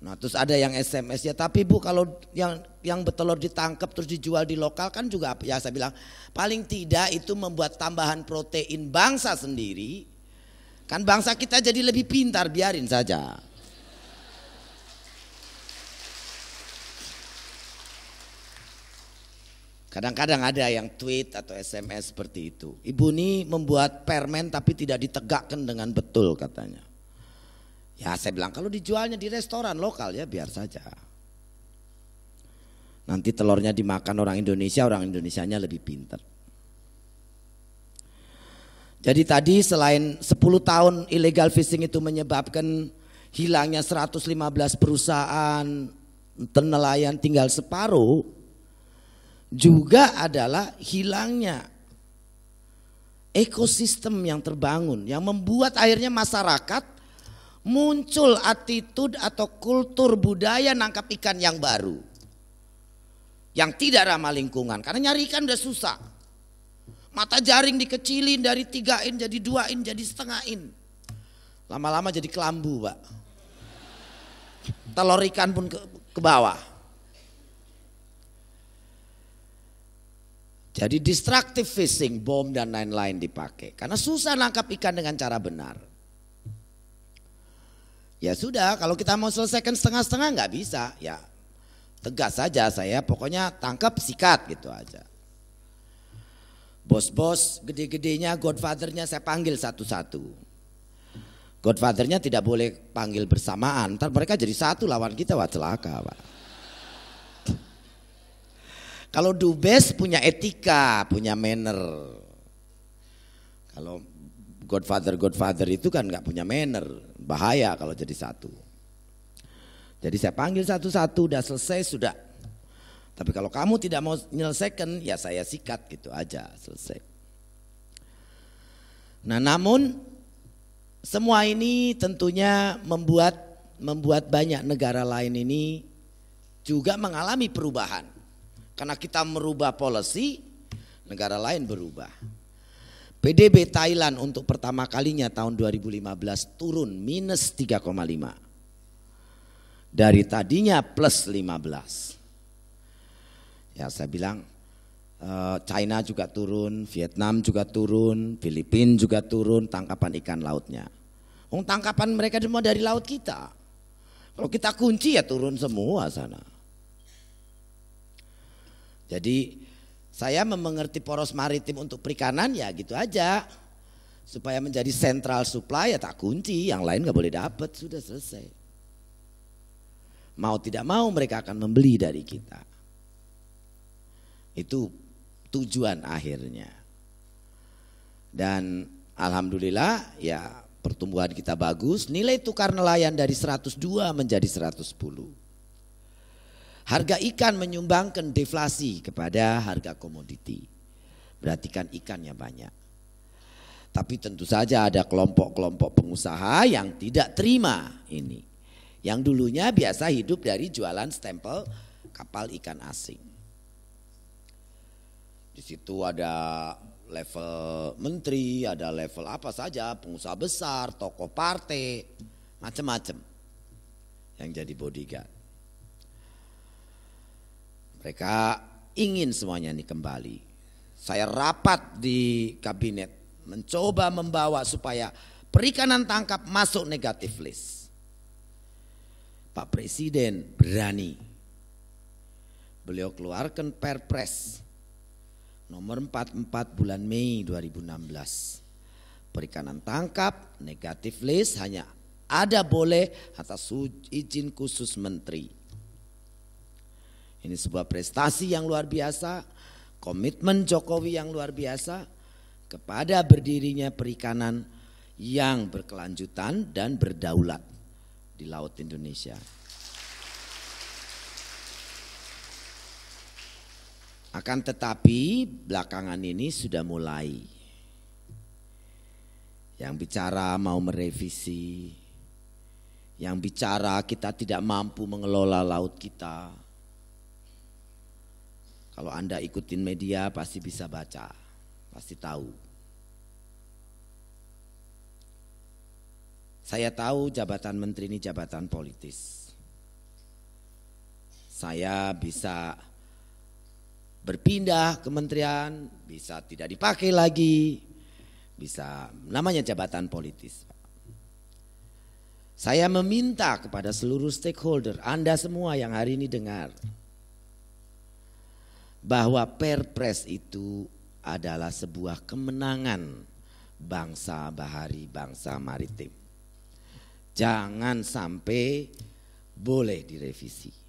Nah terus ada yang SMS ya tapi bu kalau yang yang betelor ditangkap terus dijual di lokal kan juga ya saya bilang paling tidak itu membuat tambahan protein bangsa sendiri Kan bangsa kita jadi lebih pintar, biarin saja. Kadang-kadang ada yang tweet atau SMS seperti itu. Ibu ini membuat permen tapi tidak ditegakkan dengan betul katanya. Ya saya bilang kalau dijualnya di restoran lokal ya biar saja. Nanti telurnya dimakan orang Indonesia, orang Indonesianya lebih pintar. Jadi tadi selain 10 tahun illegal fishing itu menyebabkan hilangnya 115 perusahaan, nelayan tinggal separuh, juga adalah hilangnya ekosistem yang terbangun yang membuat akhirnya masyarakat muncul attitude atau kultur budaya nangkap ikan yang baru yang tidak ramah lingkungan karena nyari ikan udah susah Mata jaring dikecilin dari tiga in jadi dua in jadi setengah in Lama-lama jadi kelambu pak. Telur ikan pun ke, ke bawah. Jadi destructive fishing, bom dan lain-lain dipakai. Karena susah nangkap ikan dengan cara benar. Ya sudah, kalau kita mau selesaikan setengah-setengah nggak bisa. Ya tegas saja saya, pokoknya tangkap sikat gitu aja. Bos-bos gede-gedenya, godfathernya saya panggil satu-satu. Godfathernya tidak boleh panggil bersamaan, ntar mereka jadi satu lawan kita, wah celaka pak. Kalau Dubes punya etika, punya manner. Kalau Godfather Godfather itu kan nggak punya manner, bahaya kalau jadi satu. Jadi saya panggil satu-satu, udah selesai, sudah tapi kalau kamu tidak mau menyelesaikan, ya saya sikat gitu aja selesai. Nah, namun semua ini tentunya membuat membuat banyak negara lain ini juga mengalami perubahan. Karena kita merubah policy, negara lain berubah. PDB Thailand untuk pertama kalinya tahun 2015 turun minus 3,5. Dari tadinya plus 15. Ya saya bilang eh, China juga turun, Vietnam juga turun, Filipina juga turun tangkapan ikan lautnya. Ung tangkapan mereka semua dari laut kita. Kalau kita kunci ya turun semua sana. Jadi saya memengerti poros maritim untuk perikanan ya gitu aja. Supaya menjadi sentral supply ya tak kunci, yang lain nggak boleh dapat, sudah selesai. Mau tidak mau mereka akan membeli dari kita. Itu tujuan akhirnya. Dan alhamdulillah ya pertumbuhan kita bagus, nilai tukar nelayan dari 102 menjadi 110. Harga ikan menyumbangkan deflasi kepada harga komoditi. Berarti kan ikannya banyak. Tapi tentu saja ada kelompok-kelompok pengusaha yang tidak terima ini. Yang dulunya biasa hidup dari jualan stempel kapal ikan asing. Di situ ada level menteri, ada level apa saja, pengusaha besar, tokoh partai, macam-macam yang jadi bodyguard. Mereka ingin semuanya ini kembali. Saya rapat di kabinet mencoba membawa supaya perikanan tangkap masuk negatif list. Pak Presiden berani. Beliau keluarkan perpres Nomor 44 bulan Mei 2016. Perikanan tangkap negatif list hanya ada boleh atas izin khusus menteri. Ini sebuah prestasi yang luar biasa, komitmen Jokowi yang luar biasa kepada berdirinya perikanan yang berkelanjutan dan berdaulat di laut Indonesia. Akan tetapi belakangan ini sudah mulai yang bicara mau merevisi, yang bicara kita tidak mampu mengelola laut kita. Kalau Anda ikutin media pasti bisa baca, pasti tahu. Saya tahu jabatan menteri ini jabatan politis. Saya bisa berpindah kementerian, bisa tidak dipakai lagi, bisa namanya jabatan politis. Saya meminta kepada seluruh stakeholder, Anda semua yang hari ini dengar, bahwa Perpres itu adalah sebuah kemenangan bangsa bahari, bangsa maritim. Jangan sampai boleh direvisi.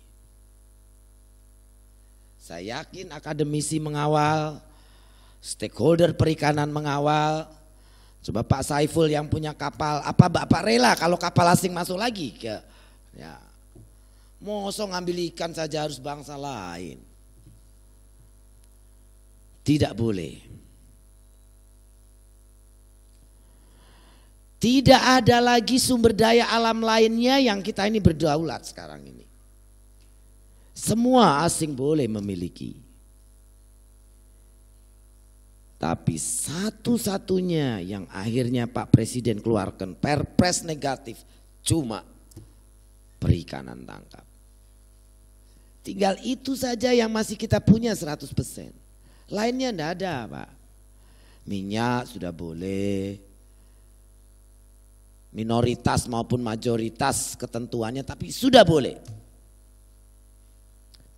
Saya yakin akademisi mengawal, stakeholder perikanan mengawal. Coba Pak Saiful yang punya kapal, apa Bapak rela kalau kapal asing masuk lagi ke ya. mau ngambil ikan saja harus bangsa lain. Tidak boleh. Tidak ada lagi sumber daya alam lainnya yang kita ini berdaulat sekarang ini. Semua asing boleh memiliki. Tapi satu-satunya yang akhirnya Pak Presiden keluarkan perpres negatif cuma perikanan tangkap. Tinggal itu saja yang masih kita punya 100%. Lainnya enggak ada Pak. Minyak sudah boleh. Minoritas maupun majoritas ketentuannya tapi sudah boleh.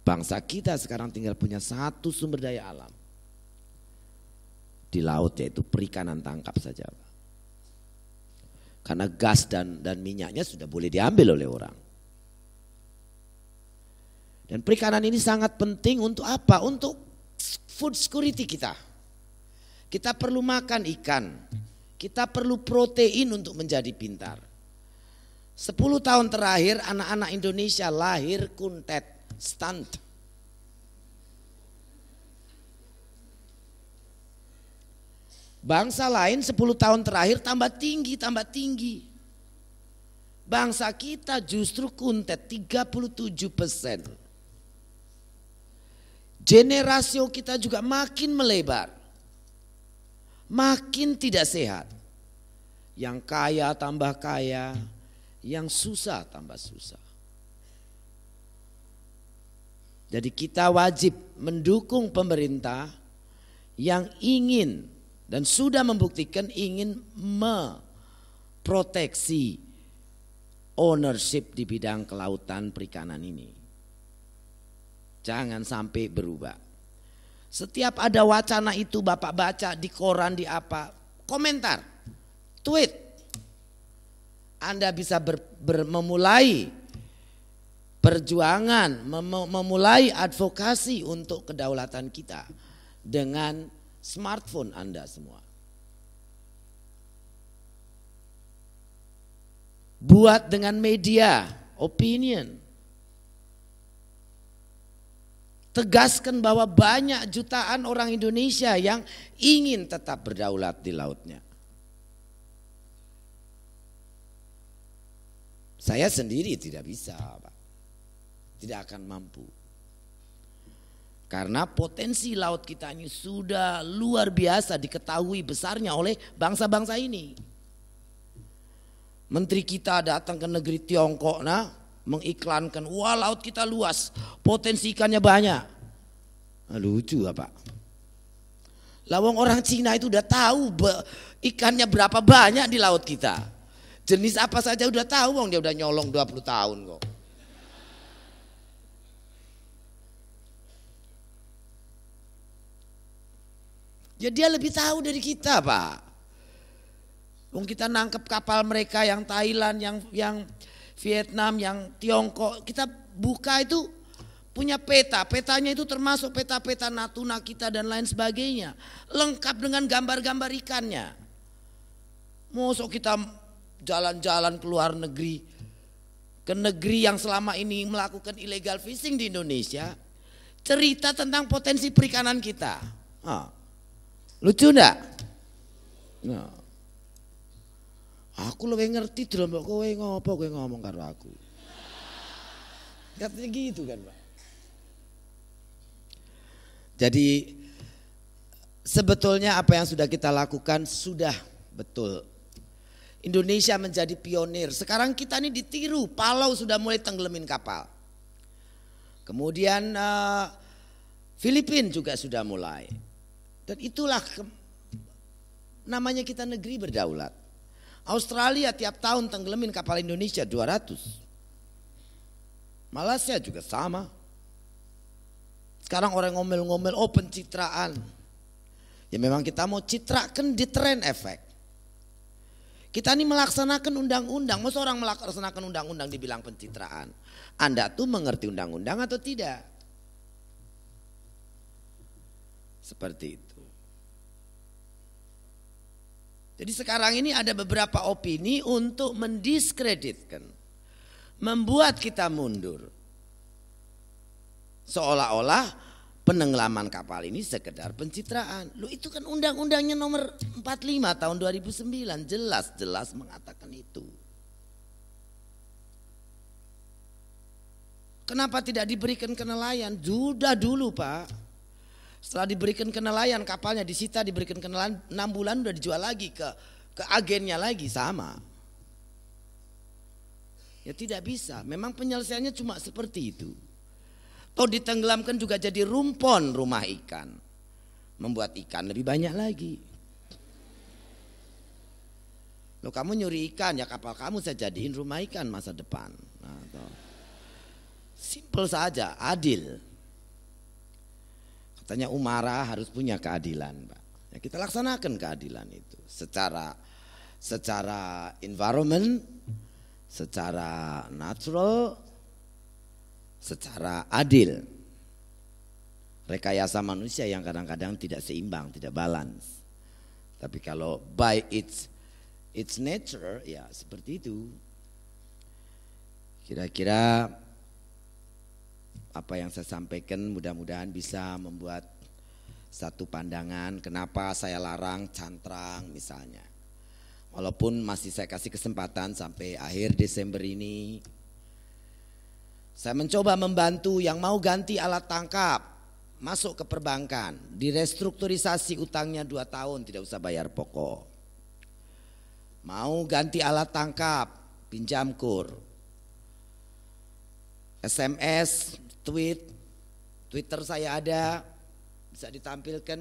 Bangsa kita sekarang tinggal punya satu sumber daya alam. Di laut yaitu perikanan tangkap saja. Karena gas dan dan minyaknya sudah boleh diambil oleh orang. Dan perikanan ini sangat penting untuk apa? Untuk food security kita. Kita perlu makan ikan. Kita perlu protein untuk menjadi pintar. Sepuluh tahun terakhir anak-anak Indonesia lahir kuntet stunt. Bangsa lain 10 tahun terakhir tambah tinggi, tambah tinggi. Bangsa kita justru kuntet 37 persen. Generasi kita juga makin melebar. Makin tidak sehat. Yang kaya tambah kaya, yang susah tambah susah. Jadi kita wajib mendukung pemerintah yang ingin dan sudah membuktikan ingin memproteksi ownership di bidang kelautan perikanan ini. Jangan sampai berubah. Setiap ada wacana itu Bapak baca di koran di apa, komentar, tweet. Anda bisa ber, ber, memulai perjuangan mem memulai advokasi untuk kedaulatan kita dengan smartphone Anda semua. Buat dengan media, opinion. Tegaskan bahwa banyak jutaan orang Indonesia yang ingin tetap berdaulat di lautnya. Saya sendiri tidak bisa, Pak tidak akan mampu. Karena potensi laut kita ini sudah luar biasa diketahui besarnya oleh bangsa-bangsa ini. Menteri kita datang ke negeri Tiongkok nah mengiklankan, wah laut kita luas, potensi ikannya banyak. Nah, lucu apa? Lawang orang Cina itu udah tahu be, ikannya berapa banyak di laut kita. Jenis apa saja udah tahu, wong dia udah nyolong 20 tahun kok. Ya dia lebih tahu dari kita, Pak. Wong kita nangkep kapal mereka yang Thailand, yang yang Vietnam, yang Tiongkok, kita buka itu punya peta. Petanya itu termasuk peta-peta Natuna kita dan lain sebagainya. Lengkap dengan gambar-gambar ikannya. Mosok kita jalan-jalan ke luar negeri ke negeri yang selama ini melakukan illegal fishing di Indonesia cerita tentang potensi perikanan kita. Lucu ndak? Nah. Aku lebih ngerti dulu mbak kowe ngopo kowe ngomong karo aku. Katanya gitu kan Pak. Jadi sebetulnya apa yang sudah kita lakukan sudah betul. Indonesia menjadi pionir. Sekarang kita ini ditiru, Palau sudah mulai tenggelamin kapal. Kemudian uh, Filipina juga sudah mulai. Dan itulah namanya kita negeri berdaulat. Australia tiap tahun tenggelamin kapal Indonesia 200. Malaysia juga sama. Sekarang orang ngomel-ngomel, oh pencitraan. Ya memang kita mau citrakan di tren efek. Kita ini melaksanakan undang-undang. Masa orang melaksanakan undang-undang dibilang pencitraan. Anda tuh mengerti undang-undang atau tidak? Seperti itu. Jadi sekarang ini ada beberapa opini untuk mendiskreditkan, membuat kita mundur. Seolah-olah penenggelaman kapal ini sekedar pencitraan. Lu itu kan undang-undangnya nomor 45 tahun 2009 jelas-jelas mengatakan itu. Kenapa tidak diberikan ke nelayan? Sudah dulu, Pak. Setelah diberikan ke kapalnya disita diberikan ke enam bulan udah dijual lagi ke ke agennya lagi sama. Ya tidak bisa, memang penyelesaiannya cuma seperti itu. Toh ditenggelamkan juga jadi rumpon rumah ikan. Membuat ikan lebih banyak lagi. Lo kamu nyuri ikan ya kapal kamu saya jadiin rumah ikan masa depan. Nah, Simple saja, adil. Katanya umara harus punya keadilan, Pak. Ya, kita laksanakan keadilan itu secara secara environment, secara natural, secara adil. Rekayasa manusia yang kadang-kadang tidak seimbang, tidak balance. Tapi kalau by its its nature ya seperti itu. Kira-kira apa yang saya sampaikan mudah-mudahan bisa membuat satu pandangan kenapa saya larang cantrang misalnya. Walaupun masih saya kasih kesempatan sampai akhir Desember ini saya mencoba membantu yang mau ganti alat tangkap masuk ke perbankan, direstrukturisasi utangnya dua tahun tidak usah bayar pokok. Mau ganti alat tangkap, pinjam kur. SMS tweet, Twitter saya ada, bisa ditampilkan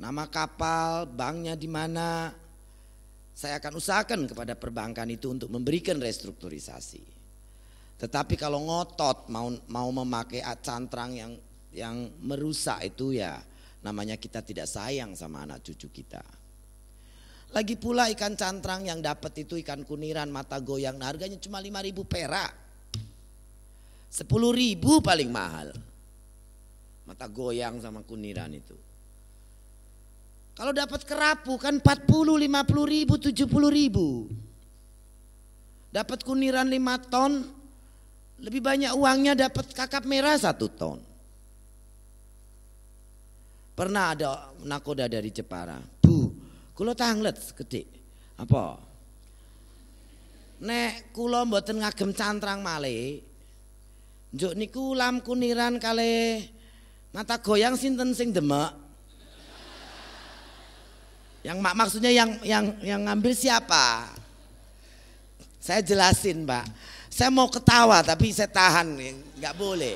nama kapal, banknya di mana. Saya akan usahakan kepada perbankan itu untuk memberikan restrukturisasi. Tetapi kalau ngotot mau mau memakai cantrang yang yang merusak itu ya namanya kita tidak sayang sama anak cucu kita. Lagi pula ikan cantrang yang dapat itu ikan kuniran mata goyang harganya cuma 5000 perak. Sepuluh ribu paling mahal. Mata goyang sama kuniran itu. Kalau dapat kerapu kan empat puluh, lima puluh ribu, tujuh puluh ribu. Dapat kuniran lima ton, lebih banyak uangnya dapat kakap merah satu ton. Pernah ada nakoda dari Jepara. Bu, kulo tanglet ketik Apa? Nek kulo mboten ngagem cantrang malih, Njuk niku lam kuniran kali mata goyang sinten sing demek. Yang mak maksudnya yang yang yang ngambil siapa? Saya jelasin, Pak. Saya mau ketawa tapi saya tahan, nggak boleh.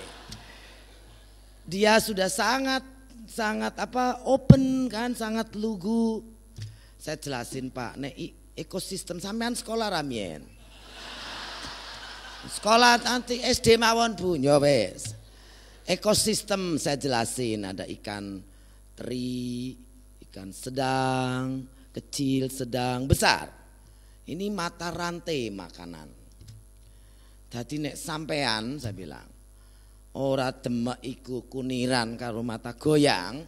Dia sudah sangat sangat apa open kan, sangat lugu. Saya jelasin, Pak. Nek ekosistem sampean sekolah ramien. Sekolah nanti SD mawon Bu, ya Ekosistem saya jelasin ada ikan teri, ikan sedang, kecil, sedang, besar. Ini mata rantai makanan. tadi nek sampean saya bilang, ora demek iku kuniran karo mata goyang,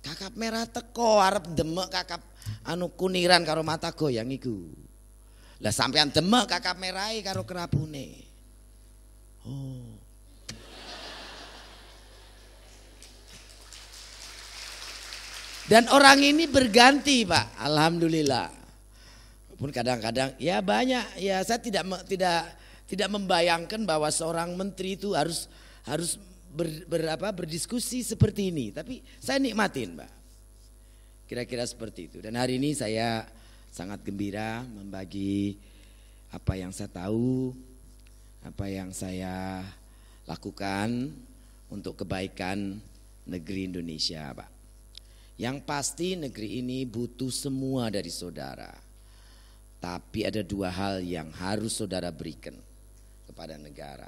kakap merah teko arep demek kakap anu kuniran karo mata goyang iku. Lah sampean demek kakak merai karo kerabune. Oh. Dan orang ini berganti, Pak. Alhamdulillah. Pun kadang-kadang ya banyak ya saya tidak tidak tidak membayangkan bahwa seorang menteri itu harus harus ber, berapa berdiskusi seperti ini, tapi saya nikmatin, Pak. Kira-kira seperti itu. Dan hari ini saya sangat gembira membagi apa yang saya tahu, apa yang saya lakukan untuk kebaikan negeri Indonesia, Pak. Yang pasti negeri ini butuh semua dari saudara. Tapi ada dua hal yang harus saudara berikan kepada negara.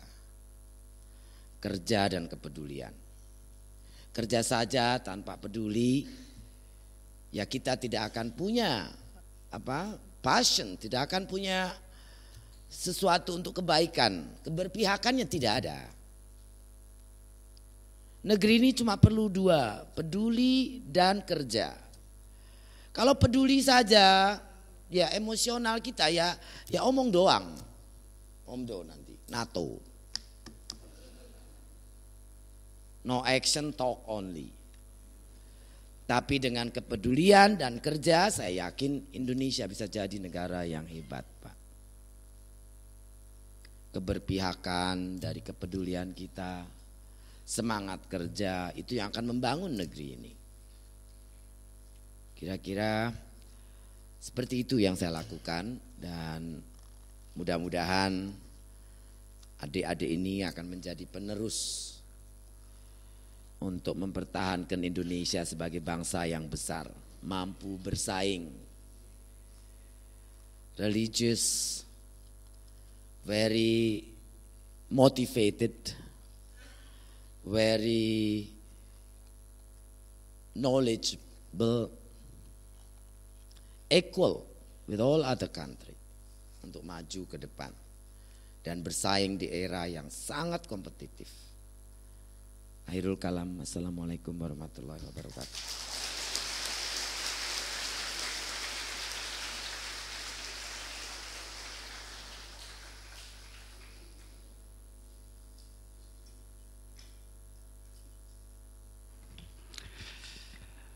Kerja dan kepedulian. Kerja saja tanpa peduli, ya kita tidak akan punya apa passion, tidak akan punya sesuatu untuk kebaikan. Keberpihakannya tidak ada. Negeri ini cuma perlu dua, peduli dan kerja. Kalau peduli saja, ya emosional kita ya, ya omong doang. om do nanti, NATO. No action, talk only. Tapi dengan kepedulian dan kerja saya yakin Indonesia bisa jadi negara yang hebat Pak. Keberpihakan dari kepedulian kita, semangat kerja itu yang akan membangun negeri ini. Kira-kira seperti itu yang saya lakukan dan mudah-mudahan adik-adik ini akan menjadi penerus untuk mempertahankan Indonesia sebagai bangsa yang besar, mampu bersaing. Religious, very motivated, very knowledgeable, equal with all other country untuk maju ke depan dan bersaing di era yang sangat kompetitif. Akhirul kalam. Assalamualaikum warahmatullahi wabarakatuh.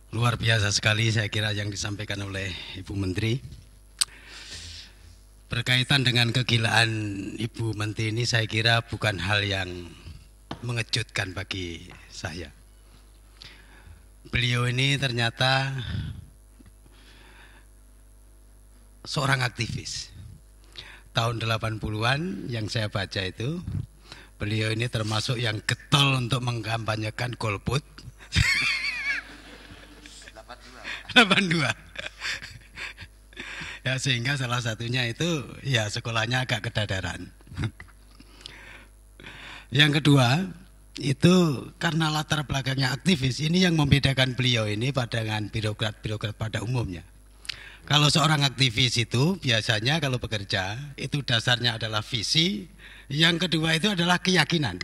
Luar biasa sekali saya kira yang disampaikan oleh Ibu Menteri. Berkaitan dengan kegilaan Ibu Menteri ini saya kira bukan hal yang sangat mengejutkan bagi saya. Beliau ini ternyata seorang aktivis. Tahun 80-an yang saya baca itu, beliau ini termasuk yang getol untuk mengkampanyekan golput. 82. 82. ya sehingga salah satunya itu ya sekolahnya agak kedadaran. Yang kedua, itu karena latar belakangnya aktivis, ini yang membedakan beliau ini pada dengan birokrat-birokrat pada umumnya. Kalau seorang aktivis itu biasanya kalau bekerja itu dasarnya adalah visi, yang kedua itu adalah keyakinan.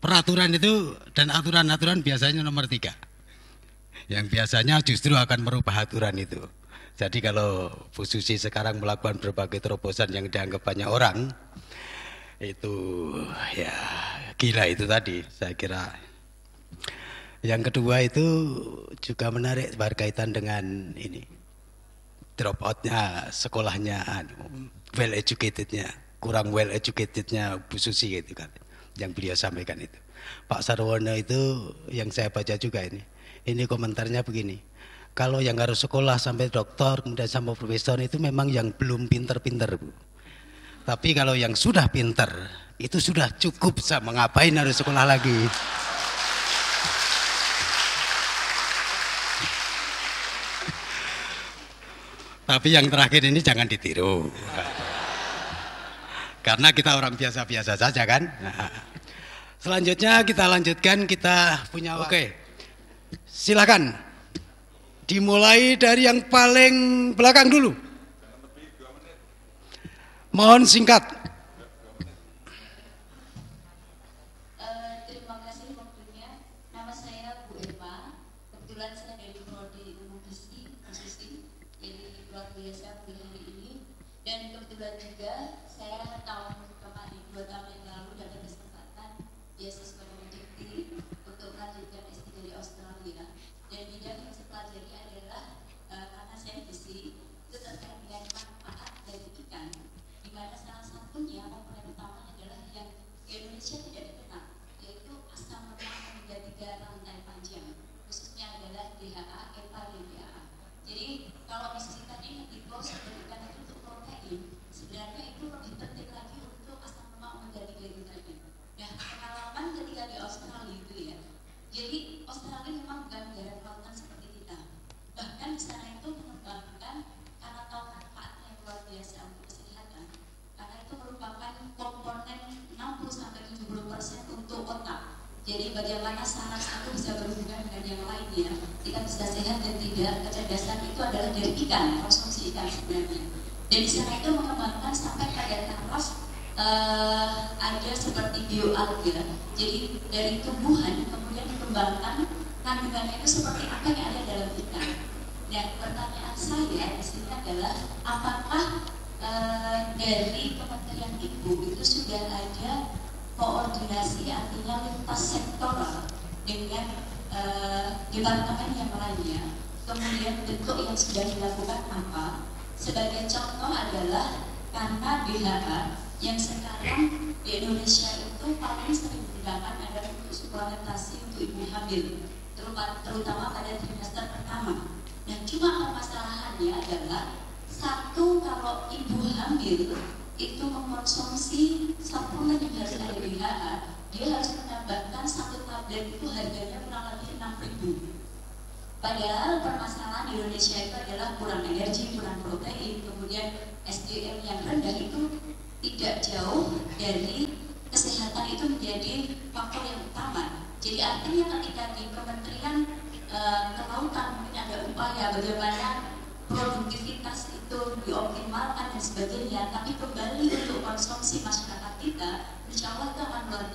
Peraturan itu dan aturan-aturan biasanya nomor tiga. Yang biasanya justru akan merubah aturan itu. Jadi kalau Bu Susi sekarang melakukan berbagai terobosan yang dianggap banyak orang, itu ya gila itu tadi saya kira. Yang kedua itu juga menarik berkaitan dengan ini drop outnya sekolahnya anu, well educatednya kurang well educatednya Bu Susi gitu kan yang beliau sampaikan itu Pak Sarwono itu yang saya baca juga ini ini komentarnya begini kalau yang harus sekolah sampai dokter kemudian sampai profesor itu memang yang belum pinter-pinter bu tapi kalau yang sudah pinter, itu sudah cukup sama mengapain harus sekolah lagi. Tapi yang terakhir ini jangan ditiru. Karena kita orang biasa-biasa saja kan. Selanjutnya kita lanjutkan kita punya Oke. Okay. Silakan. Dimulai dari yang paling belakang dulu. Mohon singkat.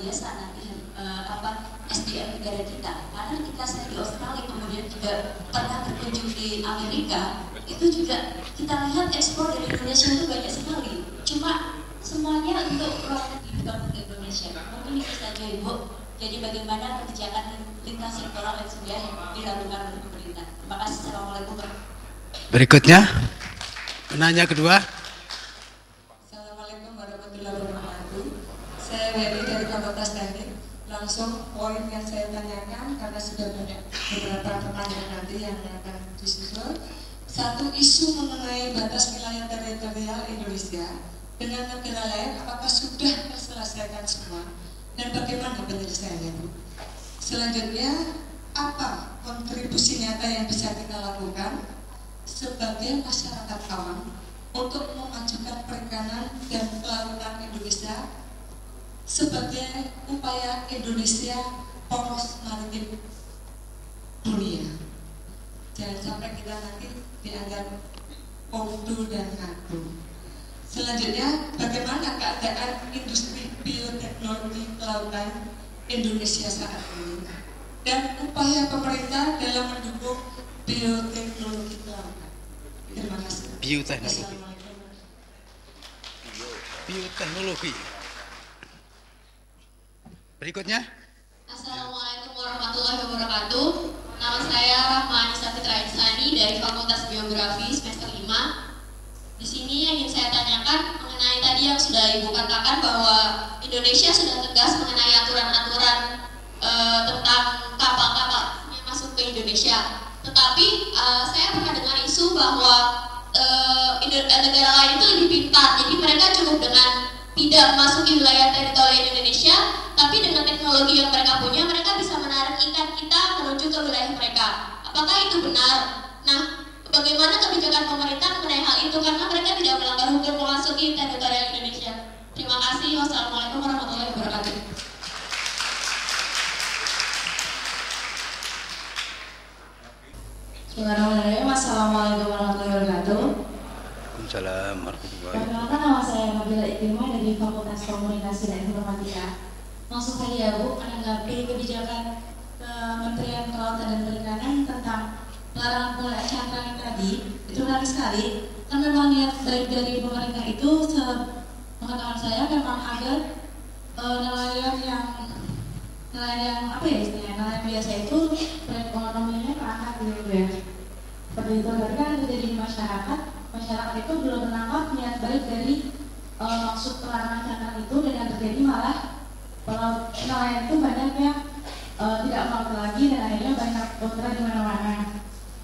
biasa nanti uh, apa SDM negara kita karena kita saya di Australia kemudian juga pernah berkunjung di Amerika itu juga kita lihat ekspor dari Indonesia itu banyak sekali cuma semuanya untuk ruang di bukan untuk Indonesia mungkin itu saja ibu jadi bagaimana kebijakan lintas sektoral yang sudah dilakukan oleh pemerintah terima kasih assalamualaikum berikutnya penanya kedua Fakultas Teknik langsung poin yang saya tanyakan karena sudah banyak beberapa pertanyaan nanti yang akan disusul satu isu mengenai batas wilayah teritorial Indonesia dengan negara lain apakah sudah terselesaikan semua dan bagaimana penyelesaiannya Bu? Selanjutnya apa kontribusi nyata yang bisa kita lakukan sebagai masyarakat awam untuk memajukan perikanan dan kelautan Indonesia sebagai upaya Indonesia poros maritim dunia. Jangan sampai kita nanti dianggap pomdu dan kaku. Selanjutnya, bagaimana keadaan industri bioteknologi kelautan Indonesia saat ini dan upaya pemerintah dalam mendukung bioteknologi kelautan. Terima kasih. Bioteknologi. Bioteknologi. Berikutnya. Assalamualaikum warahmatullahi wabarakatuh. Nama saya Rahman Safitra Insani dari Fakultas Geografi semester 5. Di sini yang ingin saya tanyakan mengenai tadi yang sudah Ibu katakan bahwa Indonesia sudah tegas mengenai aturan-aturan e, tentang kapal-kapal yang masuk ke Indonesia. Tetapi e, saya pernah dengar isu bahwa e, negara lain itu lebih pintar, jadi mereka cukup dengan tidak masuk wilayah teritori Indonesia, tapi dengan teknologi yang mereka punya, mereka bisa menarik ikan kita menuju ke wilayah mereka. Apakah itu benar? Nah, bagaimana kebijakan pemerintah mengenai hal itu karena mereka tidak melanggar hukum memasuki teritori Indonesia? Terima kasih. Wassalamualaikum warahmatullahi wabarakatuh. Bismillahirrahmanirrahim. Assalamualaikum warahmatullahi wabarakatuh. Waalaikumsalam warahmatullahi wabarakatuh. Perkenalkan nama saya Nabila Ibrima dari Fakultas Komunikasi dan Informatika. Langsung saja ya Bu, menanggapi kebijakan e, Kementerian Kelautan dan Perikanan tentang larangan pola cantrang tadi, itu menarik sekali. Kan memang niat baik dari pemerintah itu, pengetahuan saya memang agar e, nelayan yang nelayan yang apa ya istilahnya nelayan biasa itu perekonomiannya terangkat gitu ya. Seperti itu, berarti kan terjadi di masyarakat masyarakat itu belum menangkap niat baik dari e, maksud pelarangan itu dan yang terjadi malah nelayan itu banyaknya yang eh, tidak mau lagi dan akhirnya banyak kontra di mana-mana.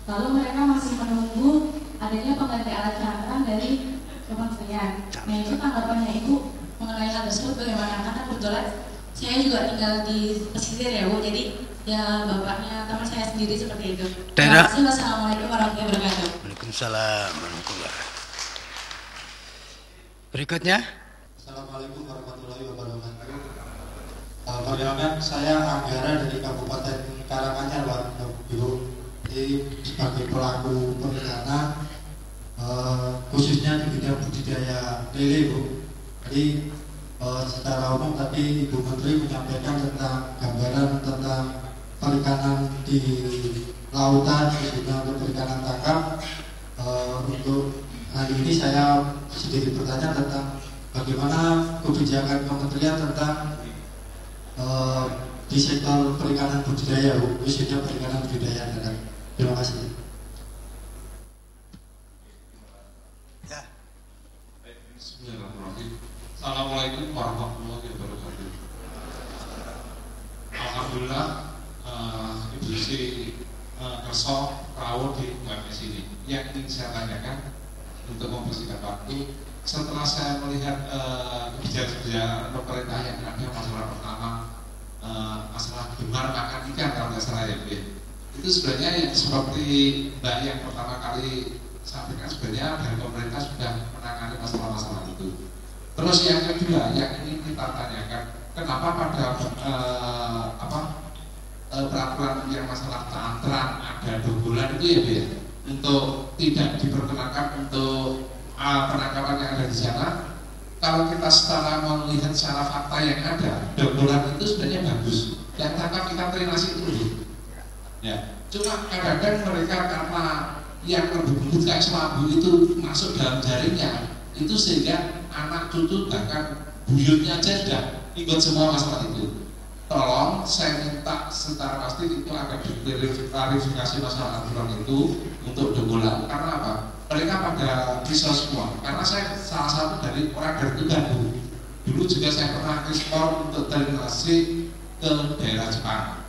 Lalu mereka masih menunggu adanya pengganti alat cantrang dari kementerian. Nah itu tanggapannya ibu mengenai hal tersebut bagaimana? Karena kebetulan saya juga tinggal di pesisir ya bu, jadi ya bapaknya teman saya sendiri seperti itu. Terima kasih. Wassalamualaikum warahmatullahi wabarakatuh. Waalaikumsalam warahmatullahi Berikutnya. Assalamualaikum warahmatullahi wabarakatuh. Uh, perkenalkan saya Anggara dari Kabupaten Karanganyar Warunobu ini sebagai pelaku perikanan uh, eh, khususnya di bidang budidaya lele bu. Jadi eh, secara umum tadi Ibu Menteri menyampaikan tentang gambaran tentang perikanan di lautan khususnya untuk perikanan tangkap e, untuk hari ini saya sedikit bertanya tentang bagaimana kebijakan kementerian tentang e, di sektor perikanan budidaya khususnya perikanan budidaya dan terima kasih ya. Assalamualaikum warahmatullahi wabarakatuh Alhamdulillah industri kerso, eh, rawon di UMS ini. Yang ingin saya tanyakan untuk mempersingkat waktu, setelah saya melihat eh, kebijakan-kebijakan pemerintah yang ada masalah pertama eh, masalah gemar makan ikan kalau nggak salah ya, itu sebenarnya yang seperti mbak yang pertama kali sampaikan sebenarnya dari pemerintah sudah menangani masalah-masalah itu. Terus yang kedua yang ingin kita tanyakan, kenapa pada uh, apa peraturan yang masalah tantra ada bulan itu ya Bu ya untuk tidak diperkenankan untuk uh, penangkapan yang ada di sana kalau kita setelah melihat secara fakta yang ada bulan itu sebenarnya bagus yang tangkap kita terinasi itu dulu ya? ya cuma kadang-kadang mereka karena yang berbubut kayak selabu itu masuk dalam jaringnya itu sehingga anak cucu bahkan buyutnya aja sudah ikut semua masalah itu tolong saya minta secara pasti itu akan diklarifikasi masalah aturan itu untuk dukungan karena apa? mereka pada bisa semua karena saya salah satu dari orang dari tiga dulu dulu juga saya pernah ekspor untuk terminasi ke daerah Jepang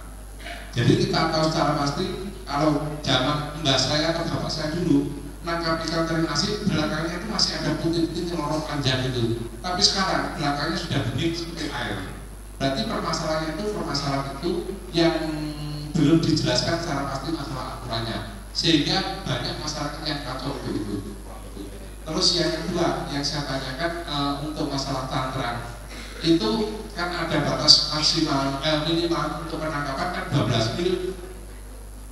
jadi kita tahu secara pasti kalau zaman mbak saya atau bapak saya dulu nangkap ikan terminasi belakangnya itu masih ada putih-putih lorok panjang itu tapi sekarang belakangnya sudah bening seperti air berarti permasalahannya itu permasalahan itu yang belum dijelaskan secara pasti masalah aturannya sehingga banyak masyarakat yang kacau begitu terus yang kedua yang saya tanyakan e, untuk masalah tangerang itu kan ada batas maksimal eh, minimal untuk penangkapan kan 12 mil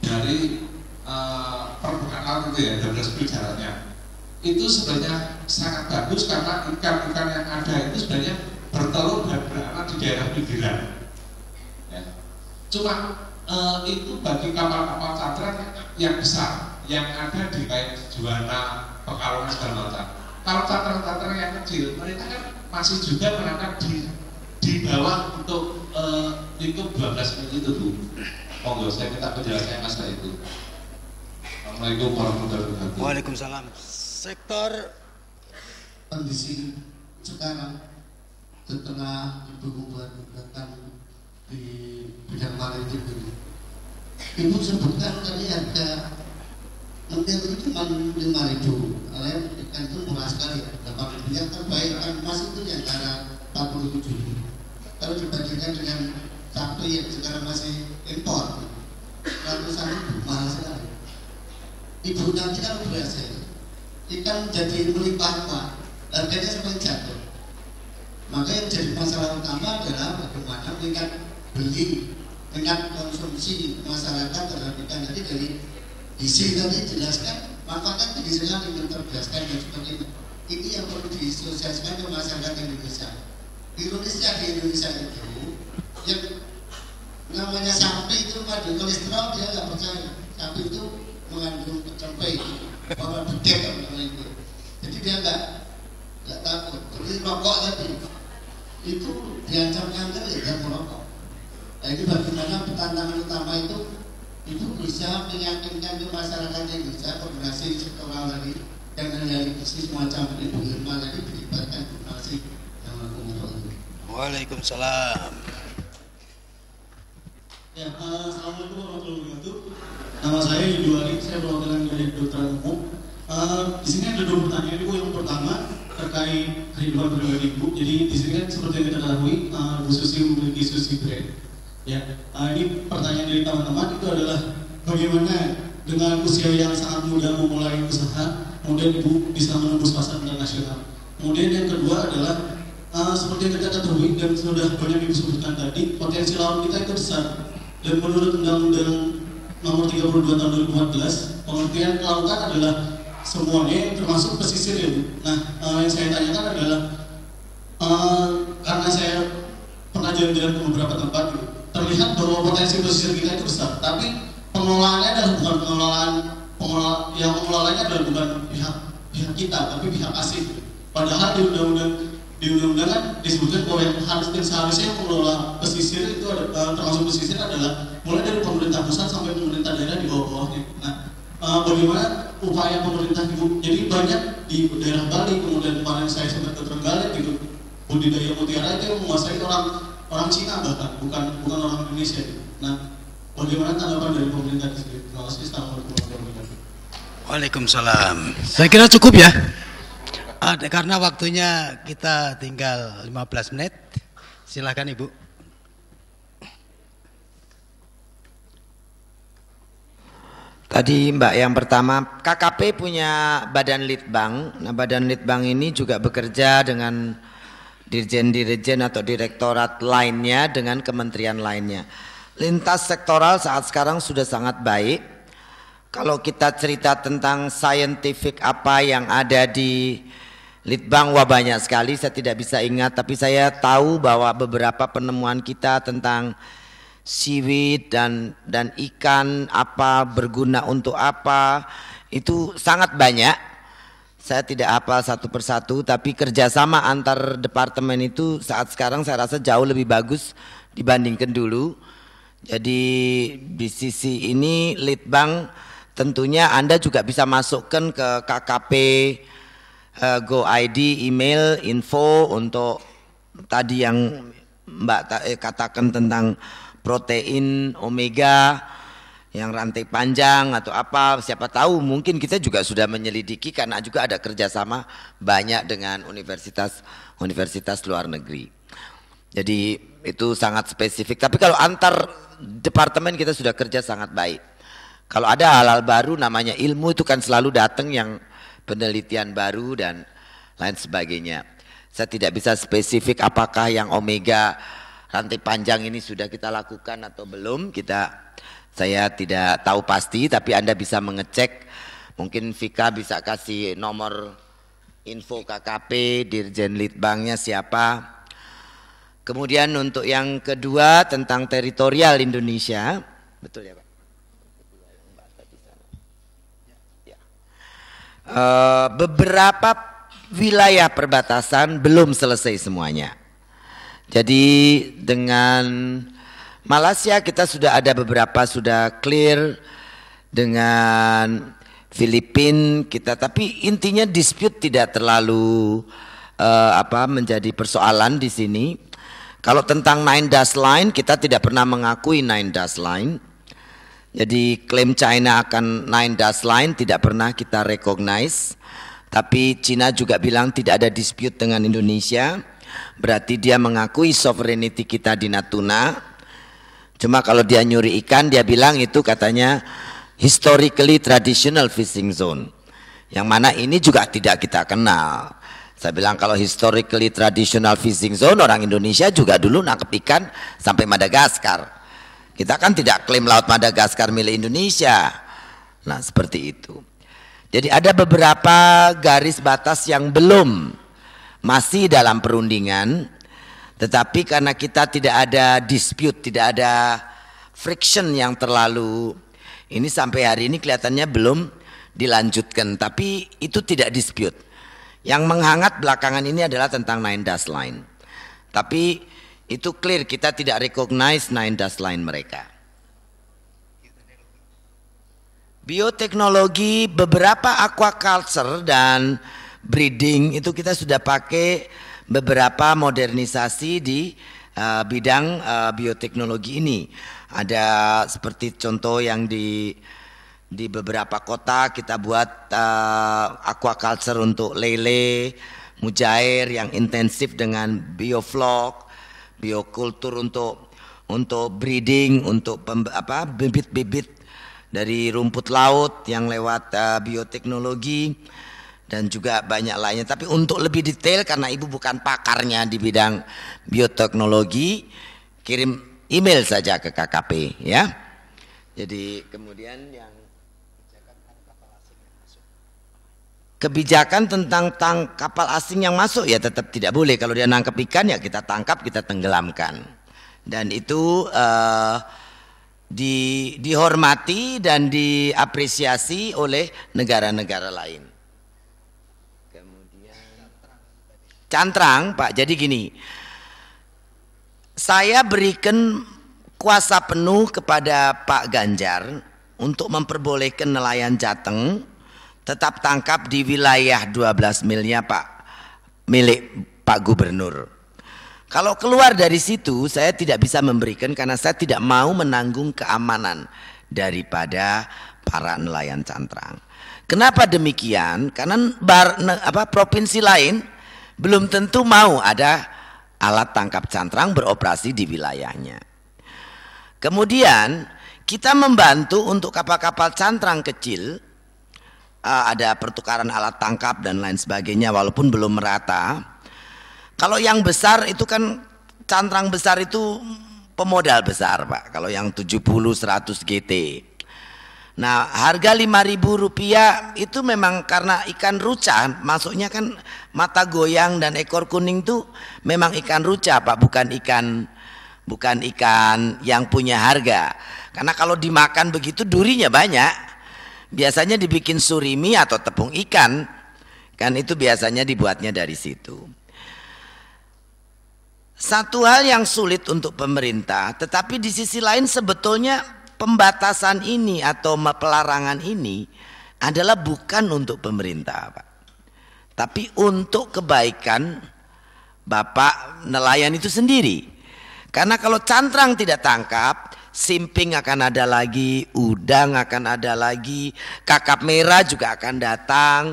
dari e, eh, permukaan laut itu ya 12 mil jaraknya itu sebenarnya sangat bagus karena ikan-ikan yang ada itu sebenarnya bertelur dan beranak di daerah pinggiran. Ya. Cuma e, itu bagi kapal-kapal cantrang yang besar, yang ada di kayak Juwana, Pekalongan segala macam. Kalau cantrang-cantrang yang kecil, mereka kan masih juga beranak di di bawah untuk e, lingkup 12 menit itu tuh. Monggo saya minta penjelasannya mas itu. Assalamualaikum warahmatullahi wabarakatuh. Waalaikumsalam. Sektor kondisi sekarang setengah berhubungan tentang di bidang maritim itu Ibu sebutkan tadi harga nanti itu cuma lima ribu, kalian ikan itu murah sekali ya. dapat lebihnya terbaik kan masih itu di antara 47 ribu. Kalau dibandingkan dengan satu yang sekarang masih impor, ratusan ribu mahal sekali. Ibu nanti kalau berhasil, ikan jadi melimpah harganya semakin jatuh maka yang jadi masalah utama adalah bagaimana tingkat beli, tingkat konsumsi masyarakat terhadap ikan tadi dari isi tadi jelaskan manfaatnya tinggi sekali mencerdaskan dan sebagainya. Ini yang perlu disosialisasikan ke masyarakat Indonesia. Ironisnya di Indonesia itu yang namanya sapi itu pada kolesterol dia nggak percaya. Sapi itu mengandung cempai bahwa bedek orang itu. Jadi dia nggak nggak takut. jadi rokok tadi itu diancam-ancam ya dia merokok. Nah, itu bagaimana tantangan utama itu itu bisa meyakinkan ke masyarakat bisa koordinasi sektoral lagi dan bisnis macam ini ilmu lagi melibatkan koordinasi yang mengumpulkan. Waalaikumsalam. Ya, uh, Assalamualaikum warahmatullahi wabarakatuh. Nama saya Yudi saya perwakilan dari Dutra Umum Eh, di sini ada dua pertanyaan ibu yang pertama terkait hari luar pribadi ibu. Jadi di sini kan seperti yang kita ketahui, uh, Bu Susi memiliki Susi Brand. Ya, uh, ini pertanyaan dari teman-teman itu adalah bagaimana dengan usia yang sangat muda memulai usaha, kemudian ibu bisa menembus pasar internasional. Kemudian yang kedua adalah uh, seperti yang kita ketahui dan sudah banyak ibu sebutkan tadi, potensi laut kita itu besar. Dan menurut Undang-Undang Nomor 32 Tahun 2014, pengertian kelautan adalah semuanya termasuk pesisir ini. Ya, nah, uh, yang saya tanyakan adalah uh, karena saya pernah jalan-jalan ke beberapa tempat, terlihat bahwa potensi pesisir kita itu besar, tapi pengelolaannya adalah bukan pengelolaan pengelola, yang mengelolanya adalah bukan pihak pihak kita, tapi pihak asing. Padahal di undang-undang di undang-undang kan disebutkan bahwa yang harus seharusnya yang mengelola pesisir itu ada, uh, termasuk pesisir adalah mulai dari pemerintah pusat sampai pemerintah daerah di bawah Eh, bagaimana upaya pemerintah ibu jadi banyak di daerah Bali kemudian kemarin saya sempat ke Trenggalek gitu budidaya mutiara itu menguasai orang orang Cina bahkan bukan bukan orang Indonesia gitu. nah bagaimana tanggapan dari pemerintah di sini terima kasih Waalaikumsalam saya kira cukup ya karena waktunya kita tinggal 15 menit silahkan Ibu Tadi Mbak yang pertama, KKP punya Badan Litbang. Nah, Badan Litbang ini juga bekerja dengan dirjen-dirjen atau direktorat lainnya dengan kementerian lainnya. Lintas sektoral saat sekarang sudah sangat baik. Kalau kita cerita tentang scientific apa yang ada di Litbang wah banyak sekali, saya tidak bisa ingat, tapi saya tahu bahwa beberapa penemuan kita tentang siwit dan dan ikan apa berguna untuk apa itu sangat banyak. Saya tidak apa satu persatu tapi kerjasama antar departemen itu saat sekarang saya rasa jauh lebih bagus dibandingkan dulu. Jadi di sisi ini Litbang tentunya Anda juga bisa masukkan ke KKP uh, eh, Go ID email info untuk tadi yang Mbak eh, katakan tentang protein omega yang rantai panjang atau apa siapa tahu mungkin kita juga sudah menyelidiki karena juga ada kerjasama banyak dengan universitas universitas luar negeri jadi itu sangat spesifik tapi kalau antar departemen kita sudah kerja sangat baik kalau ada hal-hal baru namanya ilmu itu kan selalu datang yang penelitian baru dan lain sebagainya saya tidak bisa spesifik apakah yang omega rantai panjang ini sudah kita lakukan atau belum kita saya tidak tahu pasti tapi Anda bisa mengecek mungkin Vika bisa kasih nomor info KKP Dirjen Litbangnya siapa kemudian untuk yang kedua tentang teritorial Indonesia betul ya Pak Uh, beberapa wilayah perbatasan belum selesai semuanya. Jadi dengan Malaysia kita sudah ada beberapa sudah clear dengan Filipina kita tapi intinya dispute tidak terlalu uh, apa menjadi persoalan di sini. Kalau tentang nine dash line kita tidak pernah mengakui nine dash line. Jadi klaim China akan nine dash line tidak pernah kita recognize. Tapi China juga bilang tidak ada dispute dengan Indonesia. Berarti dia mengakui sovereignty kita di Natuna. Cuma kalau dia nyuri ikan, dia bilang itu katanya historically traditional fishing zone. Yang mana ini juga tidak kita kenal. Saya bilang kalau historically traditional fishing zone, orang Indonesia juga dulu nangkep ikan sampai Madagaskar. Kita kan tidak klaim laut Madagaskar milik Indonesia. Nah seperti itu. Jadi ada beberapa garis batas yang belum masih dalam perundingan tetapi karena kita tidak ada dispute, tidak ada friction yang terlalu ini sampai hari ini kelihatannya belum dilanjutkan tapi itu tidak dispute. Yang menghangat belakangan ini adalah tentang nine dash line. Tapi itu clear kita tidak recognize nine dash line mereka. Bioteknologi beberapa aquaculture dan breeding itu kita sudah pakai beberapa modernisasi di uh, bidang uh, bioteknologi ini. Ada seperti contoh yang di di beberapa kota kita buat uh, aquaculture untuk lele, mujair yang intensif dengan bioflok, biokultur untuk untuk breeding, untuk bibit-bibit dari rumput laut yang lewat uh, bioteknologi dan juga banyak lainnya. Tapi untuk lebih detail karena ibu bukan pakarnya di bidang bioteknologi, kirim email saja ke KKP ya. Jadi kemudian yang kebijakan tentang tang kapal asing yang masuk ya tetap tidak boleh kalau dia nangkep ikan ya kita tangkap kita tenggelamkan dan itu uh, di, dihormati dan diapresiasi oleh negara-negara lain. cantrang Pak jadi gini saya berikan kuasa penuh kepada Pak Ganjar untuk memperbolehkan nelayan Jateng tetap tangkap di wilayah 12 milnya Pak milik Pak Gubernur. Kalau keluar dari situ saya tidak bisa memberikan karena saya tidak mau menanggung keamanan daripada para nelayan cantrang. Kenapa demikian? Karena bar, ne, apa, provinsi lain belum tentu mau ada alat tangkap cantrang beroperasi di wilayahnya. Kemudian kita membantu untuk kapal-kapal cantrang kecil eh, ada pertukaran alat tangkap dan lain sebagainya walaupun belum merata. Kalau yang besar itu kan cantrang besar itu mm, pemodal besar, Pak. Kalau yang 70 100 GT. Nah harga 5000 rupiah itu memang karena ikan ruca maksudnya kan mata goyang dan ekor kuning itu memang ikan ruca Pak Bukan ikan bukan ikan yang punya harga Karena kalau dimakan begitu durinya banyak Biasanya dibikin surimi atau tepung ikan Kan itu biasanya dibuatnya dari situ Satu hal yang sulit untuk pemerintah Tetapi di sisi lain sebetulnya pembatasan ini atau pelarangan ini adalah bukan untuk pemerintah, Pak. Tapi untuk kebaikan Bapak nelayan itu sendiri. Karena kalau cantrang tidak tangkap, simping akan ada lagi, udang akan ada lagi, kakap merah juga akan datang.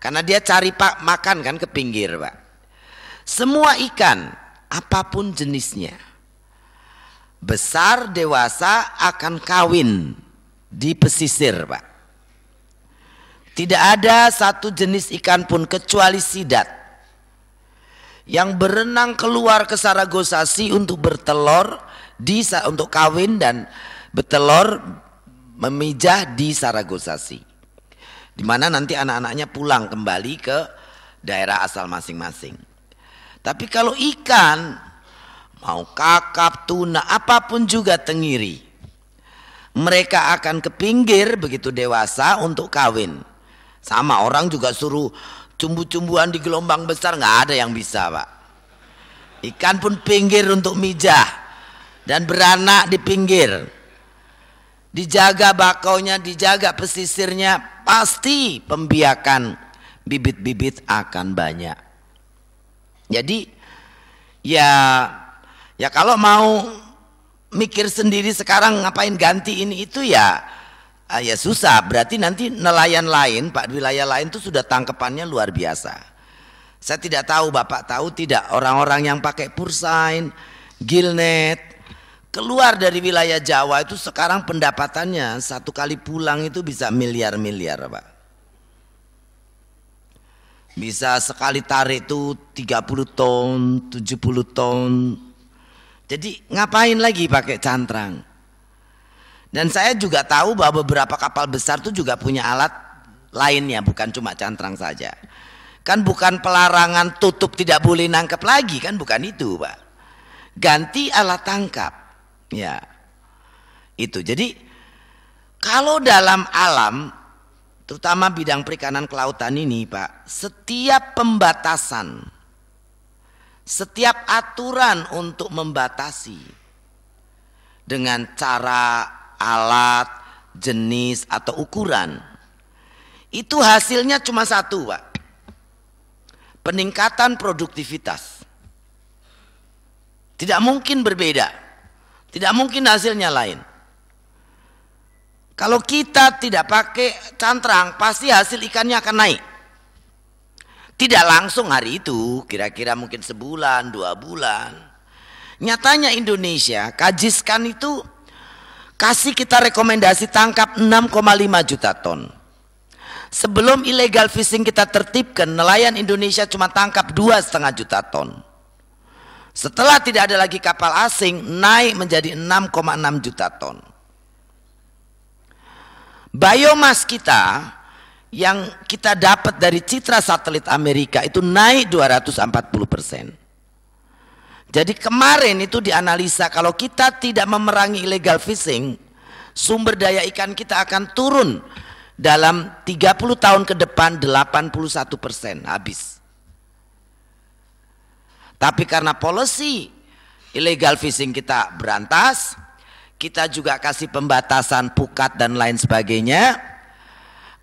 Karena dia cari Pak makan kan ke pinggir, Pak. Semua ikan apapun jenisnya besar dewasa akan kawin di pesisir Pak. Tidak ada satu jenis ikan pun kecuali sidat yang berenang keluar ke Saragosasi untuk bertelur di untuk kawin dan bertelur memijah di Saragosasi. Di mana nanti anak-anaknya pulang kembali ke daerah asal masing-masing. Tapi kalau ikan mau kakap, tuna, apapun juga tengiri. Mereka akan ke pinggir begitu dewasa untuk kawin. Sama orang juga suruh cumbu-cumbuan di gelombang besar nggak ada yang bisa pak. Ikan pun pinggir untuk mijah dan beranak di pinggir. Dijaga bakaunya, dijaga pesisirnya, pasti pembiakan bibit-bibit akan banyak. Jadi ya Ya kalau mau mikir sendiri sekarang ngapain ganti ini itu ya ah, ya susah. Berarti nanti nelayan lain, Pak wilayah lain itu sudah tangkepannya luar biasa. Saya tidak tahu Bapak tahu tidak orang-orang yang pakai pursain, gilnet, keluar dari wilayah Jawa itu sekarang pendapatannya satu kali pulang itu bisa miliar-miliar Pak bisa sekali tarik itu 30 ton, 70 ton jadi ngapain lagi pakai cantrang? Dan saya juga tahu bahwa beberapa kapal besar itu juga punya alat lainnya, bukan cuma cantrang saja. Kan bukan pelarangan tutup tidak boleh nangkep lagi, kan bukan itu, Pak. Ganti alat tangkap. Ya. Itu. Jadi kalau dalam alam terutama bidang perikanan kelautan ini, Pak, setiap pembatasan setiap aturan untuk membatasi dengan cara alat, jenis atau ukuran. Itu hasilnya cuma satu, Pak. Peningkatan produktivitas. Tidak mungkin berbeda. Tidak mungkin hasilnya lain. Kalau kita tidak pakai cantrang, pasti hasil ikannya akan naik. Tidak langsung hari itu, kira-kira mungkin sebulan, dua bulan. Nyatanya Indonesia, kajiskan itu kasih kita rekomendasi tangkap 6,5 juta ton. Sebelum illegal fishing kita tertipkan nelayan Indonesia cuma tangkap 2,5 juta ton. Setelah tidak ada lagi kapal asing, naik menjadi 6,6 juta ton. Biomas kita yang kita dapat dari citra satelit Amerika itu naik 240 persen. Jadi kemarin itu dianalisa kalau kita tidak memerangi illegal fishing, sumber daya ikan kita akan turun dalam 30 tahun ke depan 81 persen habis. Tapi karena policy illegal fishing kita berantas, kita juga kasih pembatasan pukat dan lain sebagainya,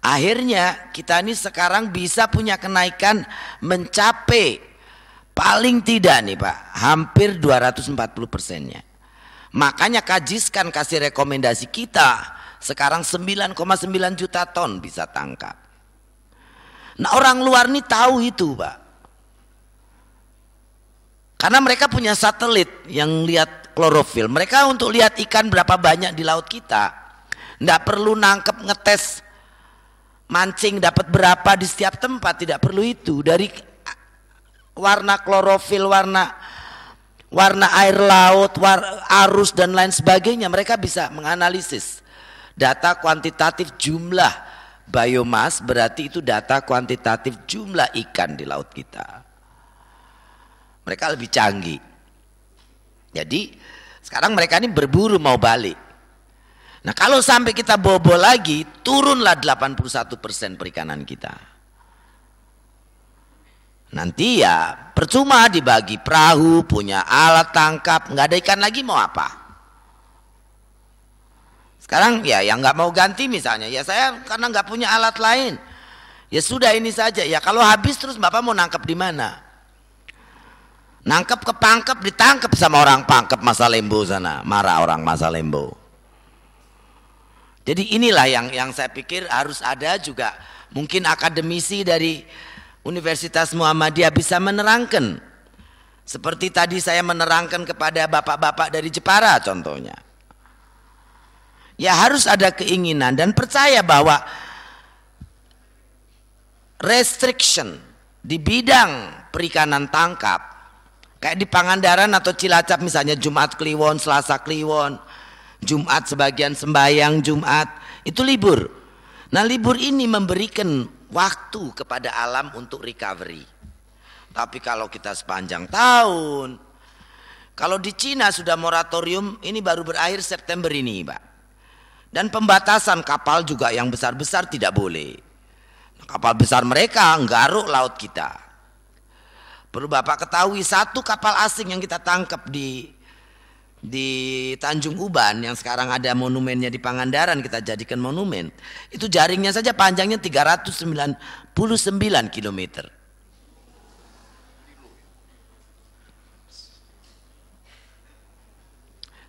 Akhirnya kita ini sekarang bisa punya kenaikan mencapai paling tidak nih Pak, hampir 240 persennya. Makanya kajiskan kasih rekomendasi kita sekarang 9,9 juta ton bisa tangkap. Nah orang luar nih tahu itu Pak. Karena mereka punya satelit yang lihat klorofil. Mereka untuk lihat ikan berapa banyak di laut kita. Tidak perlu nangkep ngetes mancing dapat berapa di setiap tempat tidak perlu itu dari warna klorofil warna warna air laut war, arus dan lain sebagainya mereka bisa menganalisis data kuantitatif jumlah biomas berarti itu data kuantitatif jumlah ikan di laut kita mereka lebih canggih jadi sekarang mereka ini berburu mau balik Nah kalau sampai kita bobo lagi, turunlah 81% perikanan kita. Nanti ya percuma dibagi perahu, punya alat tangkap, nggak ada ikan lagi mau apa? Sekarang ya yang nggak mau ganti misalnya, ya saya karena nggak punya alat lain. Ya sudah ini saja, ya kalau habis terus Bapak mau nangkep di mana? Nangkep ke pangkep ditangkep sama orang pangkep masa lembu sana, marah orang masa lembu. Jadi inilah yang yang saya pikir harus ada juga mungkin akademisi dari Universitas Muhammadiyah bisa menerangkan. Seperti tadi saya menerangkan kepada bapak-bapak dari Jepara contohnya. Ya harus ada keinginan dan percaya bahwa restriction di bidang perikanan tangkap kayak di Pangandaran atau Cilacap misalnya Jumat Kliwon, Selasa Kliwon, Jumat sebagian sembahyang Jumat itu libur. Nah, libur ini memberikan waktu kepada alam untuk recovery. Tapi kalau kita sepanjang tahun kalau di Cina sudah moratorium ini baru berakhir September ini, Pak. Dan pembatasan kapal juga yang besar-besar tidak boleh. Kapal besar mereka nggaruk laut kita. Perlu Bapak ketahui satu kapal asing yang kita tangkap di di Tanjung Uban yang sekarang ada monumennya di Pangandaran kita jadikan monumen. Itu jaringnya saja panjangnya 399 km.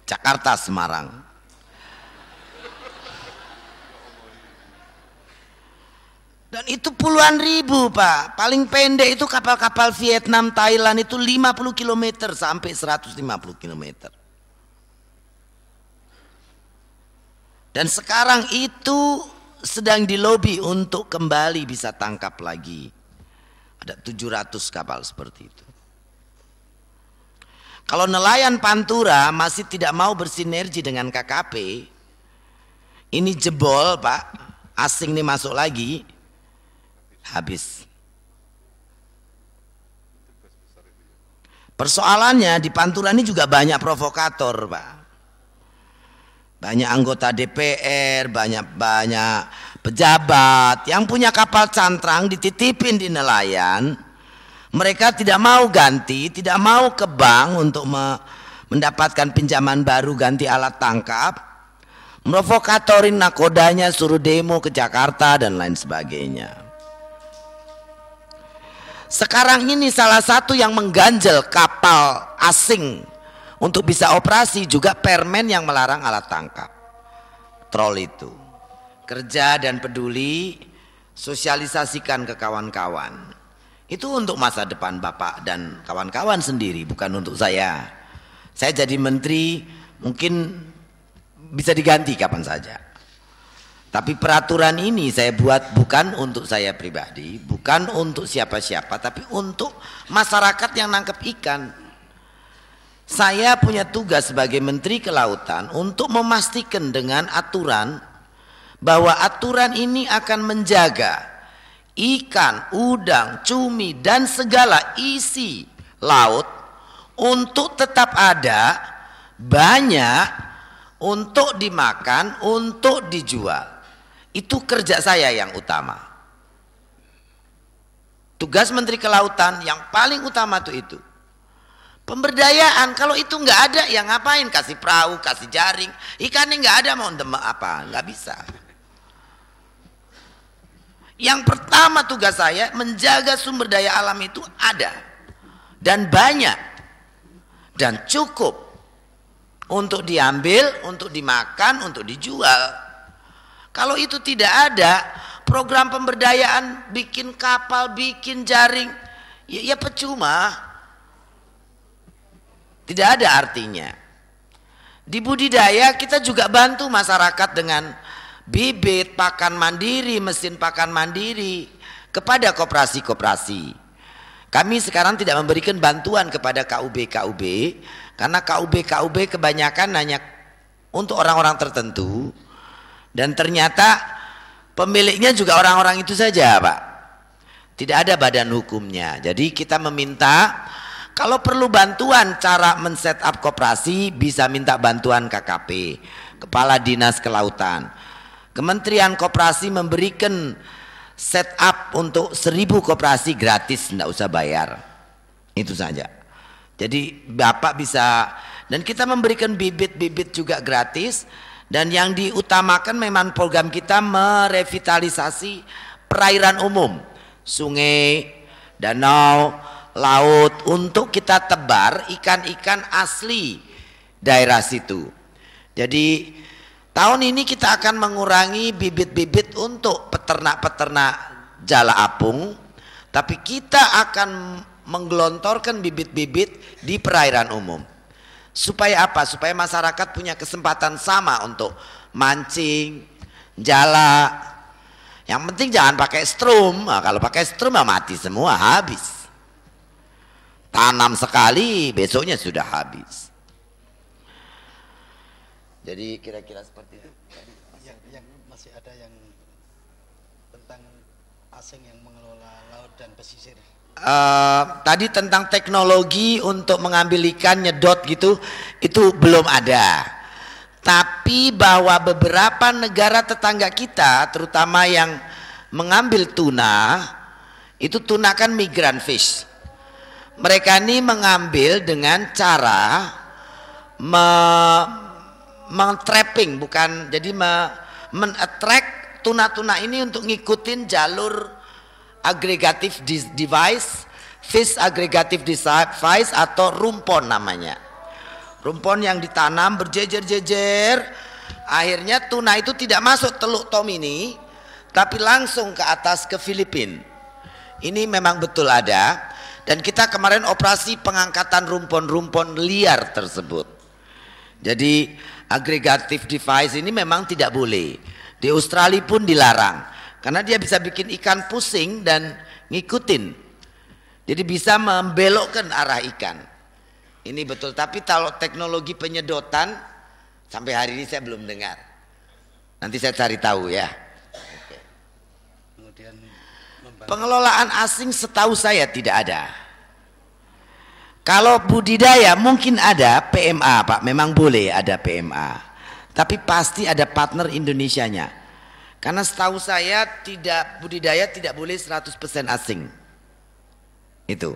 Jakarta Semarang. Dan itu puluhan ribu pak Paling pendek itu kapal-kapal Vietnam, Thailand itu 50 km sampai 150 km Dan sekarang itu sedang dilobi untuk kembali bisa tangkap lagi. Ada 700 kapal seperti itu. Kalau nelayan Pantura masih tidak mau bersinergi dengan KKP, ini jebol pak, asing ini masuk lagi, habis. Persoalannya di Pantura ini juga banyak provokator pak banyak anggota DPR, banyak-banyak pejabat yang punya kapal cantrang dititipin di nelayan. Mereka tidak mau ganti, tidak mau ke bank untuk me mendapatkan pinjaman baru ganti alat tangkap. Provokatorin nakodanya suruh demo ke Jakarta dan lain sebagainya. Sekarang ini salah satu yang mengganjel kapal asing untuk bisa operasi juga permen yang melarang alat tangkap. Troll itu. Kerja dan peduli, sosialisasikan ke kawan-kawan. Itu untuk masa depan Bapak dan kawan-kawan sendiri, bukan untuk saya. Saya jadi menteri mungkin bisa diganti kapan saja. Tapi peraturan ini saya buat bukan untuk saya pribadi, bukan untuk siapa-siapa, tapi untuk masyarakat yang nangkep ikan. Saya punya tugas sebagai Menteri Kelautan untuk memastikan dengan aturan bahwa aturan ini akan menjaga ikan, udang, cumi dan segala isi laut untuk tetap ada banyak untuk dimakan, untuk dijual. Itu kerja saya yang utama. Tugas Menteri Kelautan yang paling utama itu itu. Pemberdayaan kalau itu nggak ada ya ngapain kasih perahu, kasih jaring. Ikannya nggak ada mau demak apa? Nggak bisa. Yang pertama tugas saya menjaga sumber daya alam itu ada dan banyak dan cukup untuk diambil, untuk dimakan, untuk dijual. Kalau itu tidak ada, program pemberdayaan bikin kapal, bikin jaring, ya, ya percuma tidak ada artinya. Di budidaya kita juga bantu masyarakat dengan bibit, pakan mandiri, mesin pakan mandiri kepada koperasi-koperasi. Kami sekarang tidak memberikan bantuan kepada KUB-KUB karena KUB-KUB kebanyakan hanya untuk orang-orang tertentu dan ternyata pemiliknya juga orang-orang itu saja, Pak. Tidak ada badan hukumnya. Jadi kita meminta kalau perlu bantuan cara men setup koperasi bisa minta bantuan KKP, Kepala Dinas Kelautan. Kementerian Koperasi memberikan setup untuk seribu koperasi gratis, tidak usah bayar. Itu saja. Jadi Bapak bisa dan kita memberikan bibit-bibit juga gratis dan yang diutamakan memang program kita merevitalisasi perairan umum, sungai, danau, laut untuk kita tebar ikan-ikan asli daerah situ. Jadi tahun ini kita akan mengurangi bibit-bibit untuk peternak-peternak jala apung, tapi kita akan menggelontorkan bibit-bibit di perairan umum. Supaya apa? Supaya masyarakat punya kesempatan sama untuk mancing, jala. Yang penting jangan pakai strum. Nah, kalau pakai strum mati semua, habis. Tanam sekali, besoknya sudah habis. Jadi kira-kira seperti itu. Yang, yang masih ada yang tentang asing yang mengelola laut dan pesisir. Uh, tadi tentang teknologi untuk mengambil ikan nyedot gitu itu belum ada tapi bahwa beberapa negara tetangga kita terutama yang mengambil tuna itu tuna kan migran fish mereka ini mengambil dengan cara me mentrapping bukan jadi me menattract tuna-tuna ini untuk ngikutin jalur agregatif device fish agregatif device atau rumpon namanya rumpon yang ditanam berjejer-jejer akhirnya tuna itu tidak masuk teluk tom ini tapi langsung ke atas ke Filipina ini memang betul ada dan kita kemarin operasi pengangkatan rumpon-rumpon liar tersebut. Jadi agregatif device ini memang tidak boleh. Di Australia pun dilarang. Karena dia bisa bikin ikan pusing dan ngikutin. Jadi bisa membelokkan arah ikan. Ini betul. Tapi kalau teknologi penyedotan sampai hari ini saya belum dengar. Nanti saya cari tahu ya. Pengelolaan asing setahu saya tidak ada. Kalau budidaya mungkin ada PMA Pak, memang boleh ada PMA. Tapi pasti ada partner Indonesia nya. Karena setahu saya tidak budidaya tidak boleh 100% asing. Itu.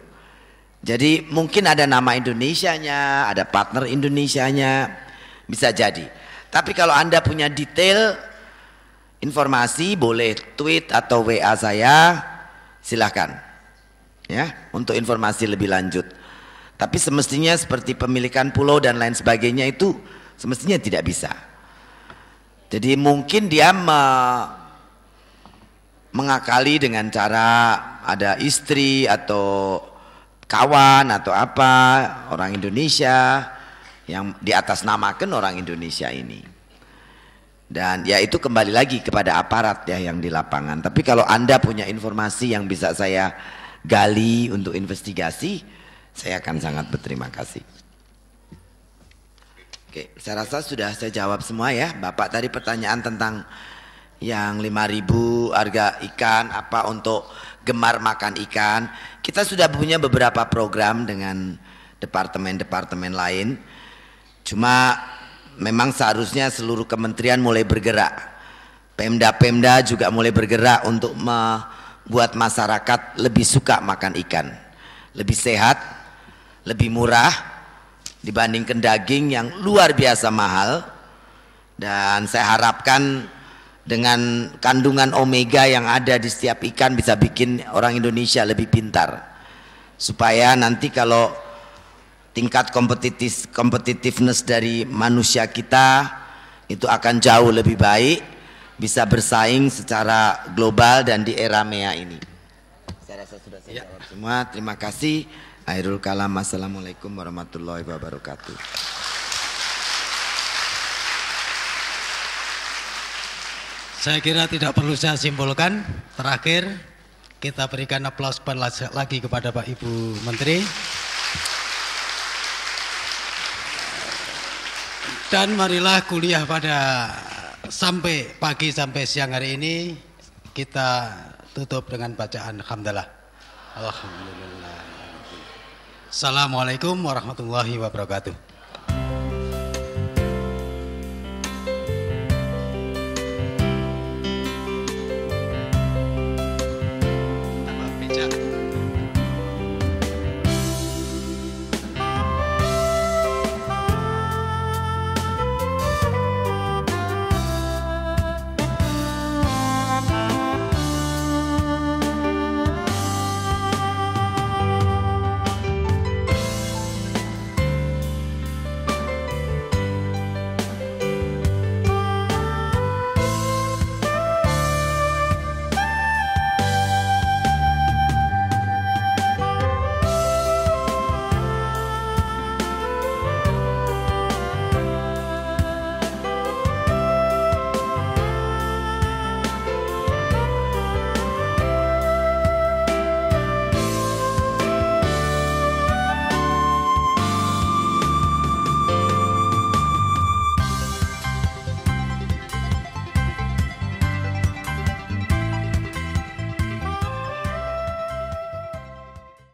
Jadi mungkin ada nama Indonesia nya, ada partner Indonesia nya, bisa jadi. Tapi kalau Anda punya detail informasi boleh tweet atau WA saya Silahkan. Ya, untuk informasi lebih lanjut. Tapi semestinya seperti pemilikan pulau dan lain sebagainya itu semestinya tidak bisa. Jadi mungkin dia me mengakali dengan cara ada istri atau kawan atau apa orang Indonesia yang di atas namakan orang Indonesia ini dan ya itu kembali lagi kepada aparat ya yang di lapangan. Tapi kalau Anda punya informasi yang bisa saya gali untuk investigasi, saya akan sangat berterima kasih. Oke, saya rasa sudah saya jawab semua ya. Bapak tadi pertanyaan tentang yang 5000 harga ikan apa untuk gemar makan ikan. Kita sudah punya beberapa program dengan departemen-departemen lain. Cuma memang seharusnya seluruh kementerian mulai bergerak. Pemda-pemda juga mulai bergerak untuk membuat masyarakat lebih suka makan ikan, lebih sehat, lebih murah dibandingkan daging yang luar biasa mahal. Dan saya harapkan dengan kandungan omega yang ada di setiap ikan bisa bikin orang Indonesia lebih pintar. Supaya nanti kalau tingkat kompetitif kompetitiveness dari manusia kita itu akan jauh lebih baik bisa bersaing secara global dan di era MEA ini. Saya rasa sudah saya ya. jawab semua. Terima kasih. Airul kalam. Assalamualaikum warahmatullahi wabarakatuh. Saya kira tidak perlu saya simpulkan. Terakhir kita berikan aplaus lagi kepada Pak Ibu Menteri. Dan marilah kuliah pada sampai pagi sampai siang hari ini kita tutup dengan bacaan alhamdulillah. Alhamdulillah. Assalamualaikum warahmatullahi wabarakatuh.